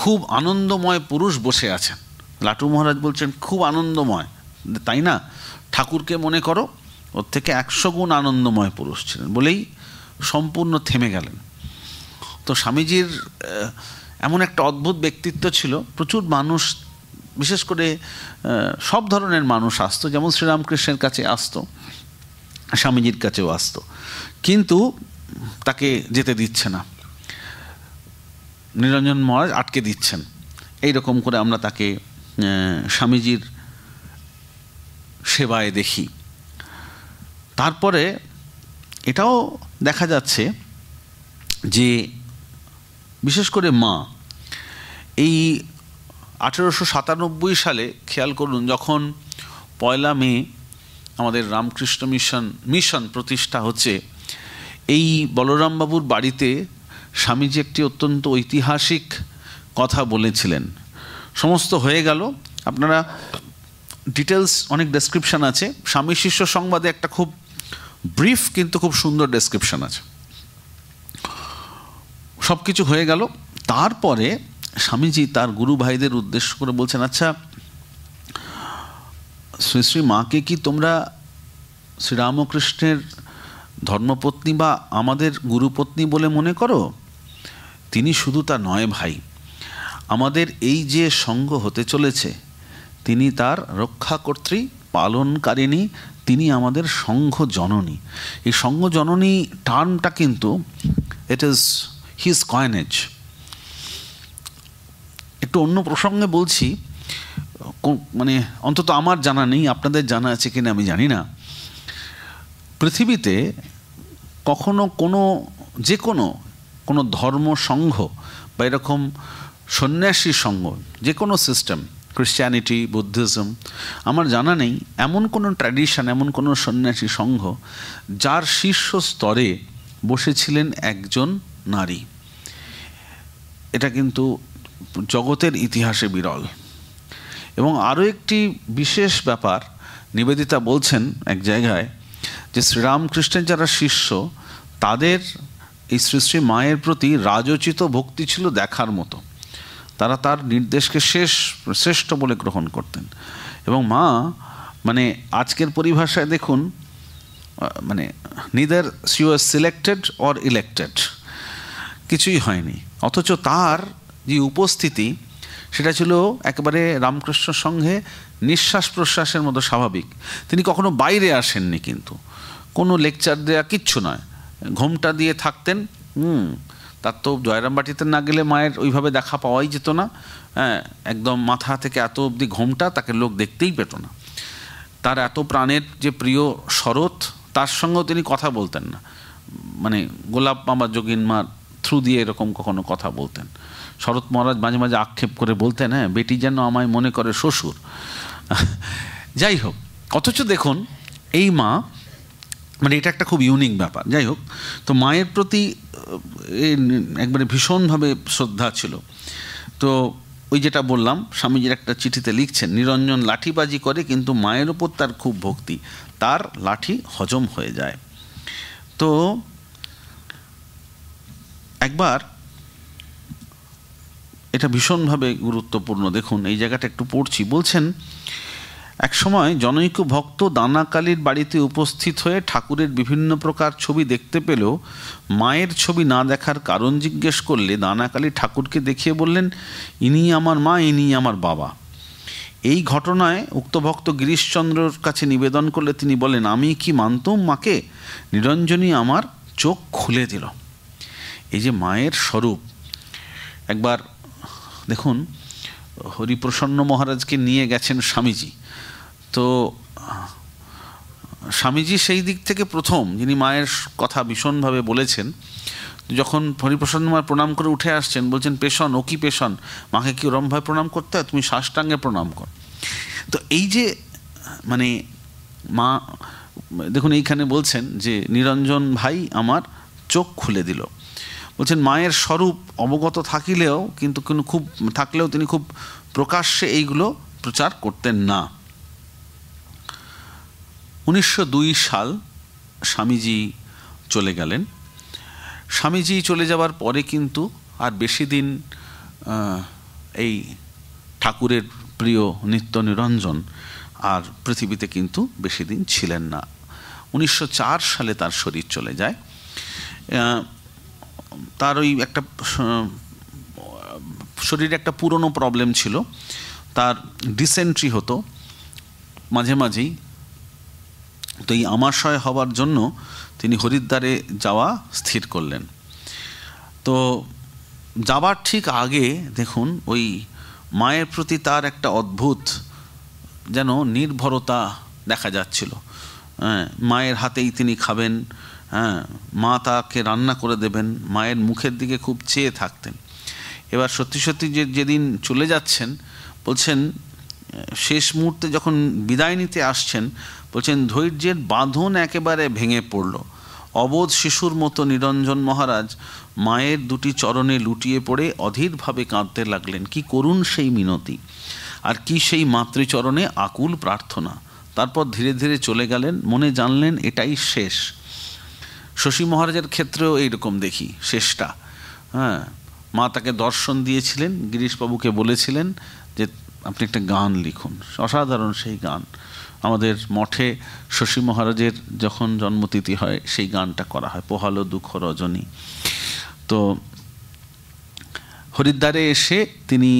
খুব আনন্দময় পুরুষ বসে আছেন লাটু মহারাজ বলছেন খুব আনন্দময় তাই না ঠাকুরকে মনে করো ওর থেকে একশো গুণ আনন্দময় পুরুষ ছিলেন বলেই সম্পূর্ণ থেমে গেলেন তো স্বামীজির এমন একটা অদ্ভুত ব্যক্তিত্ব ছিল প্রচুর মানুষ বিশেষ করে সব ধরনের মানুষ আসতো যেমন শ্রীরামকৃষ্ণের কাছে আসতো স্বামীজির কাছেও আসতো কিন্তু তাকে যেতে দিচ্ছে না নিরঞ্জন মহারাজ আটকে দিচ্ছেন এই রকম করে আমরা তাকে স্বামীজির সেবায় দেখি তারপরে এটাও দেখা যাচ্ছে যে বিশেষ করে মা এই আঠেরোশো সাতানব্বই সালে খেয়াল করুন যখন পয়লা মে আমাদের রামকৃষ্ণ মিশন মিশন প্রতিষ্ঠা হচ্ছে এই বলরামবাবুর বাড়িতে স্বামীজি একটি অত্যন্ত ঐতিহাসিক কথা বলেছিলেন সমস্ত হয়ে গেল আপনারা ডিটেলস অনেক ডেসক্রিপশান আছে স্বামী শিষ্য সংবাদে একটা খুব ব্রিফ কিন্তু খুব সুন্দর ডেসক্রিপশান আছে সব কিছু হয়ে গেল তারপরে স্বামীজি তার গুরু ভাইদের উদ্দেশ্য করে বলছেন আচ্ছা শ্রী শ্রী মাকে কি তোমরা শ্রীরামকৃষ্ণের ধর্মপত্নী বা আমাদের গুরুপত্নী বলে মনে করো তিনি শুধু তা নয় ভাই আমাদের এই যে সঙ্গ হতে চলেছে তিনি তার রক্ষাকর্ত্রী পালনকারিণী তিনি আমাদের সংঘ জননী এই সংঘ জননী টার্মটা কিন্তু ইট ইজ হিজ কয়েনেজ একটু অন্য প্রসঙ্গে বলছি মানে অন্তত আমার জানা নেই আপনাদের জানা আছে কিনা আমি জানি না পৃথিবীতে কখনো কোনো যে কোনো কোনো ধর্ম সংঘ বা এরকম সন্ন্যাসী সংঘ যে কোনো সিস্টেম ক্রিশ্চিয়ানিটি বুদ্ধিজম আমার জানা নেই এমন কোনো ট্র্যাডিশান এমন কোনো সন্ন্যাসী সংঘ যার শীর্ষ স্তরে বসেছিলেন একজন নারী এটা কিন্তু জগতের ইতিহাসে বিরল এবং আরও একটি বিশেষ ব্যাপার নিবেদিতা বলছেন এক জায়গায় যে শ্রীরামকৃষ্ণের যারা শিষ্য তাদের এই শ্রী শ্রী মায়ের প্রতি রাজোচিত ভক্তি ছিল দেখার মতো তারা তার নির্দেশকে শেষ শ্রেষ্ঠ বলে গ্রহণ করতেন এবং মা মানে আজকের পরিভাষায় দেখুন মানে neither she was selected or elected কিছুই হয়নি অথচ তার যে উপস্থিতি সেটা ছিল একেবারে রামকৃষ্ণ সঙ্গে নিঃশ্বাস প্রশ্বাসের মতো স্বাভাবিক তিনি কখনো বাইরে আসেননি কিন্তু কোনো লেকচার দেয়া কিচ্ছু নয় ঘোমটা দিয়ে থাকতেন হুম তার তো জয়রামবাটিতে না গেলে মায়ের ওইভাবে দেখা পাওয়াই যেত না হ্যাঁ একদম মাথা থেকে এত অবধি ঘোমটা তাকে লোক দেখতেই পেত না তার এত প্রাণের যে প্রিয় শরৎ তার সঙ্গেও তিনি কথা বলতেন না মানে গোলাপ মামা মার থ্রু দিয়ে এরকম কখনো কথা বলতেন শরৎ মহারাজ মাঝে মাঝে আক্ষেপ করে বলতেন হ্যাঁ বেটি যেন আমায় মনে করে শ্বশুর যাই হোক অথচ দেখুন এই মা মানে এটা একটা খুব ইউনিক ব্যাপার যাই হোক তো মায়ের প্রতি একবারে ভীষণভাবে শ্রদ্ধা ছিল তো ওই যেটা বললাম স্বামীজির একটা চিঠিতে লিখছেন নিরঞ্জন লাঠিবাজি করে কিন্তু মায়ের ওপর তার খুব ভক্তি তার লাঠি হজম হয়ে যায় তো একবার এটা ভীষণভাবে গুরুত্বপূর্ণ দেখুন এই জায়গাটা একটু পড়ছি বলছেন একসময় জনৈক ভক্ত দানাকালীর বাড়িতে উপস্থিত হয়ে ঠাকুরের বিভিন্ন প্রকার ছবি দেখতে পেলেও মায়ের ছবি না দেখার কারণ জিজ্ঞেস করলে দানাকালী ঠাকুরকে দেখিয়ে বললেন ইনি আমার মা ইনি আমার বাবা এই ঘটনায় উক্ত ভক্ত গিরিশচন্দ্রর কাছে নিবেদন করলে তিনি বলেন আমি কি মানতুম মাকে নিরঞ্জনী আমার চোখ খুলে দিল এই যে মায়ের স্বরূপ একবার দেখুন হরিপ্রসন্ন মহারাজকে নিয়ে গেছেন স্বামীজি তো স্বামীজি সেই দিক থেকে প্রথম যিনি মায়ের কথা ভীষণভাবে বলেছেন যখন হরিপ্রসন্ন মায়ের প্রণাম করে উঠে আসছেন বলছেন পেশন ও কি পেশন মাকে কি ওরমভাবে প্রণাম করতে হয় তুমি সাষ্টাঙ্গে প্রণাম কর তো এই যে মানে মা দেখুন এইখানে বলছেন যে নিরঞ্জন ভাই আমার চোখ খুলে দিল বলছেন মায়ের স্বরূপ অবগত থাকিলেও কিন্তু কোনো খুব থাকলেও তিনি খুব প্রকাশ্যে এইগুলো প্রচার করতেন না উনিশশো সাল স্বামীজি চলে গেলেন স্বামীজি চলে যাওয়ার পরে কিন্তু আর বেশি দিন এই ঠাকুরের প্রিয় নিত্য নিরঞ্জন আর পৃথিবীতে কিন্তু বেশি দিন ছিলেন না উনিশশো সালে তার শরীর চলে যায় তার ওই একটা শরীরে একটা পুরনো প্রবলেম ছিল তার ডিসেন্ট্রি হতো মাঝে মাঝেই তো এই আমাশয় হওয়ার জন্য তিনি হরিদ্বারে যাওয়া স্থির করলেন তো যাবার ঠিক আগে দেখুন ওই মায়ের প্রতি তার একটা অদ্ভুত যেন নির্ভরতা দেখা যাচ্ছিল হ্যাঁ মায়ের হাতেই তিনি খাবেন হ্যাঁ মা তাকে রান্না করে দেবেন মায়ের মুখের দিকে খুব চেয়ে থাকতেন এবার সত্যি সত্যি যে যেদিন চলে যাচ্ছেন বলছেন শেষ মুহূর্তে যখন বিদায় নিতে আসছেন বলছেন ধৈর্যের বাঁধন একেবারে ভেঙে পড়ল অবোধ শিশুর মতো নিরঞ্জন মহারাজ মায়ের দুটি চরণে লুটিয়ে পড়ে অধীরভাবে কাঁদতে লাগলেন কি করুন সেই মিনতি আর কি সেই মাতৃচরণে আকুল প্রার্থনা তারপর ধীরে ধীরে চলে গেলেন মনে জানলেন এটাই শেষ শশী মহারাজের ক্ষেত্রেও এইরকম দেখি শেষটা হ্যাঁ মা তাকে দর্শন দিয়েছিলেন গিরিশবাবুকে বলেছিলেন যে আপনি একটা গান লিখুন অসাধারণ সেই গান আমাদের মঠে শশী মহারাজের যখন জন্মতিথি হয় সেই গানটা করা হয় পোহালো দুঃখ রজনী তো হরিদ্বারে এসে তিনি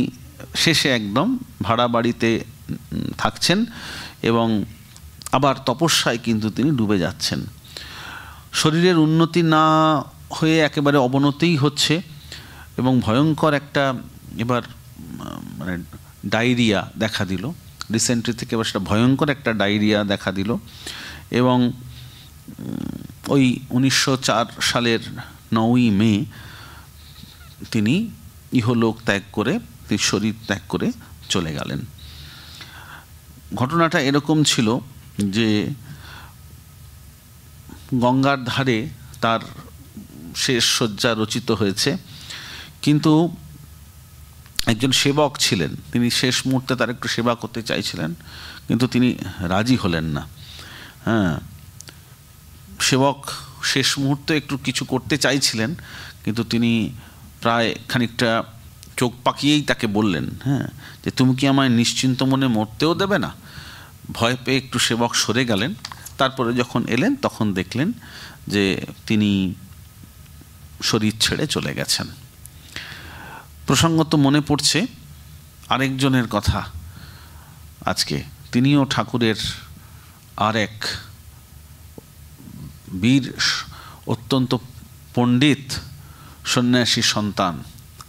শেষে একদম ভাড়া বাড়িতে থাকছেন এবং আবার তপস্যায় কিন্তু তিনি ডুবে যাচ্ছেন শরীরের উন্নতি না হয়ে একেবারে অবনতিই হচ্ছে এবং ভয়ঙ্কর একটা এবার মানে ডায়রিয়া দেখা দিল ডিসেন্ট্রি থেকে এবার সেটা ভয়ঙ্কর একটা ডায়রিয়া দেখা দিল এবং ওই উনিশশো সালের নয়ই মে তিনি ইহলোক ত্যাগ করে তিনি শরীর ত্যাগ করে চলে গেলেন ঘটনাটা এরকম ছিল যে গঙ্গার ধারে তার শেষ শয্যা রচিত হয়েছে কিন্তু একজন সেবক ছিলেন তিনি শেষ মুহূর্তে তার একটু সেবা করতে চাইছিলেন কিন্তু তিনি রাজি হলেন না হ্যাঁ সেবক শেষ মুহূর্তে একটু কিছু করতে চাইছিলেন কিন্তু তিনি প্রায় খানিকটা চোখ পাকিয়েই তাকে বললেন হ্যাঁ যে তুমি কি আমায় নিশ্চিন্ত মনে মরতেও দেবে না ভয় পেয়ে একটু সেবক সরে গেলেন তারপরে যখন এলেন তখন দেখলেন যে তিনি শরীর ছেড়ে চলে গেছেন প্রসঙ্গত মনে পড়ছে আরেকজনের কথা আজকে তিনিও ঠাকুরের আরেক বীর অত্যন্ত পণ্ডিত সন্ন্যাসী সন্তান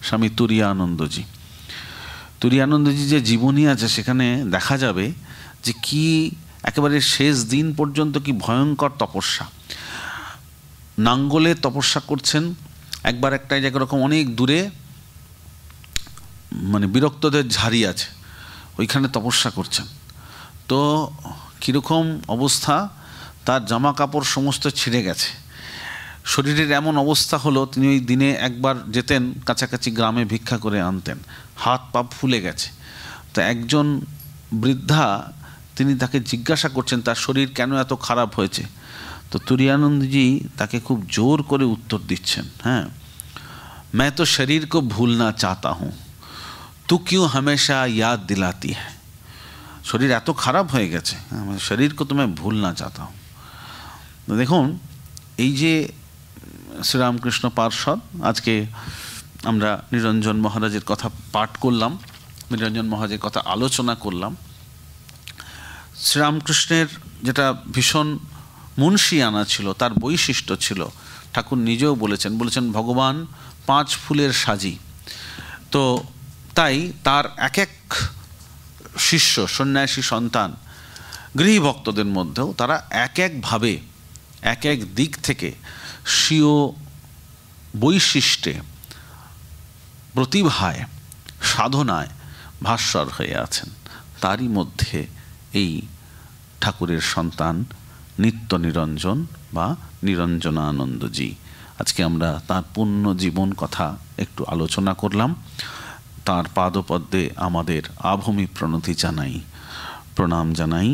স্বামী তুরিয়ানন্দজি তুরিয়ানন্দজি যে জীবনী আছে সেখানে দেখা যাবে যে কি একেবারে শেষ দিন পর্যন্ত কি ভয়ঙ্কর তপস্যা নাঙ্গলে তপস্যা করছেন একবার একটা রকম অনেক দূরে মানে বিরক্তদের ঝাড়ি আছে ওইখানে তপস্যা করছেন তো কীরকম অবস্থা তার জামা কাপড় সমস্ত ছিঁড়ে গেছে শরীরের এমন অবস্থা হলো তিনি ওই দিনে একবার যেতেন কাছাকাছি গ্রামে ভিক্ষা করে আনতেন হাত পা ফুলে গেছে তো একজন বৃদ্ধা তিনি তাকে জিজ্ঞাসা করছেন তার শরীর কেন এত খারাপ হয়েছে তো তুরিয়ানন্দজি তাকে খুব জোর করে উত্তর দিচ্ছেন হ্যাঁ मैं তো शरीर ভুল না চাতা হুঁ তো কেউ হামেশা ইয়াদ দিলাতি হ্যাঁ শরীর এত খারাপ হয়ে গেছে শরীরকে তুমি ভুল না চাহতা দেখুন এই যে শ্রীরামকৃষ্ণ পার্ষদ আজকে আমরা নিরঞ্জন মহারাজের কথা পাঠ করলাম নিরঞ্জন মহারাজের কথা আলোচনা করলাম শ্রীরামকৃষ্ণের যেটা ভীষণ মুন্সিয়ানা ছিল তার বৈশিষ্ট্য ছিল ঠাকুর নিজেও বলেছেন বলেছেন ভগবান পাঁচ ফুলের সাজি তো তাই তার এক এক শিষ্য সন্ন্যাসী সন্তান গৃহীভক্তদের মধ্যেও তারা এক একভাবে এক এক দিক থেকে স্বীয় বৈশিষ্ট্যে প্রতিভায় সাধনায় ভাস্বর হয়ে আছেন তারই মধ্যে এই ঠাকুরের সন্তান নিত্য নিরঞ্জন বা নিরঞ্জনানন্দজি আজকে আমরা তার পূর্ণ জীবন কথা একটু আলোচনা করলাম তার পাদপদ্মে আমাদের আভূমি প্রণতি জানাই প্রণাম জানাই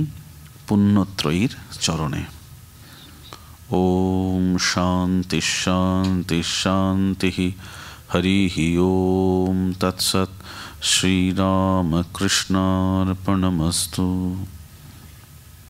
পুণ্যত্রয়ীর চরণে ওম শান্তি শান্তি শান্তি হরি ওম তৎসৎ শ্রীরামকৃষ্ণার্পণমস্তু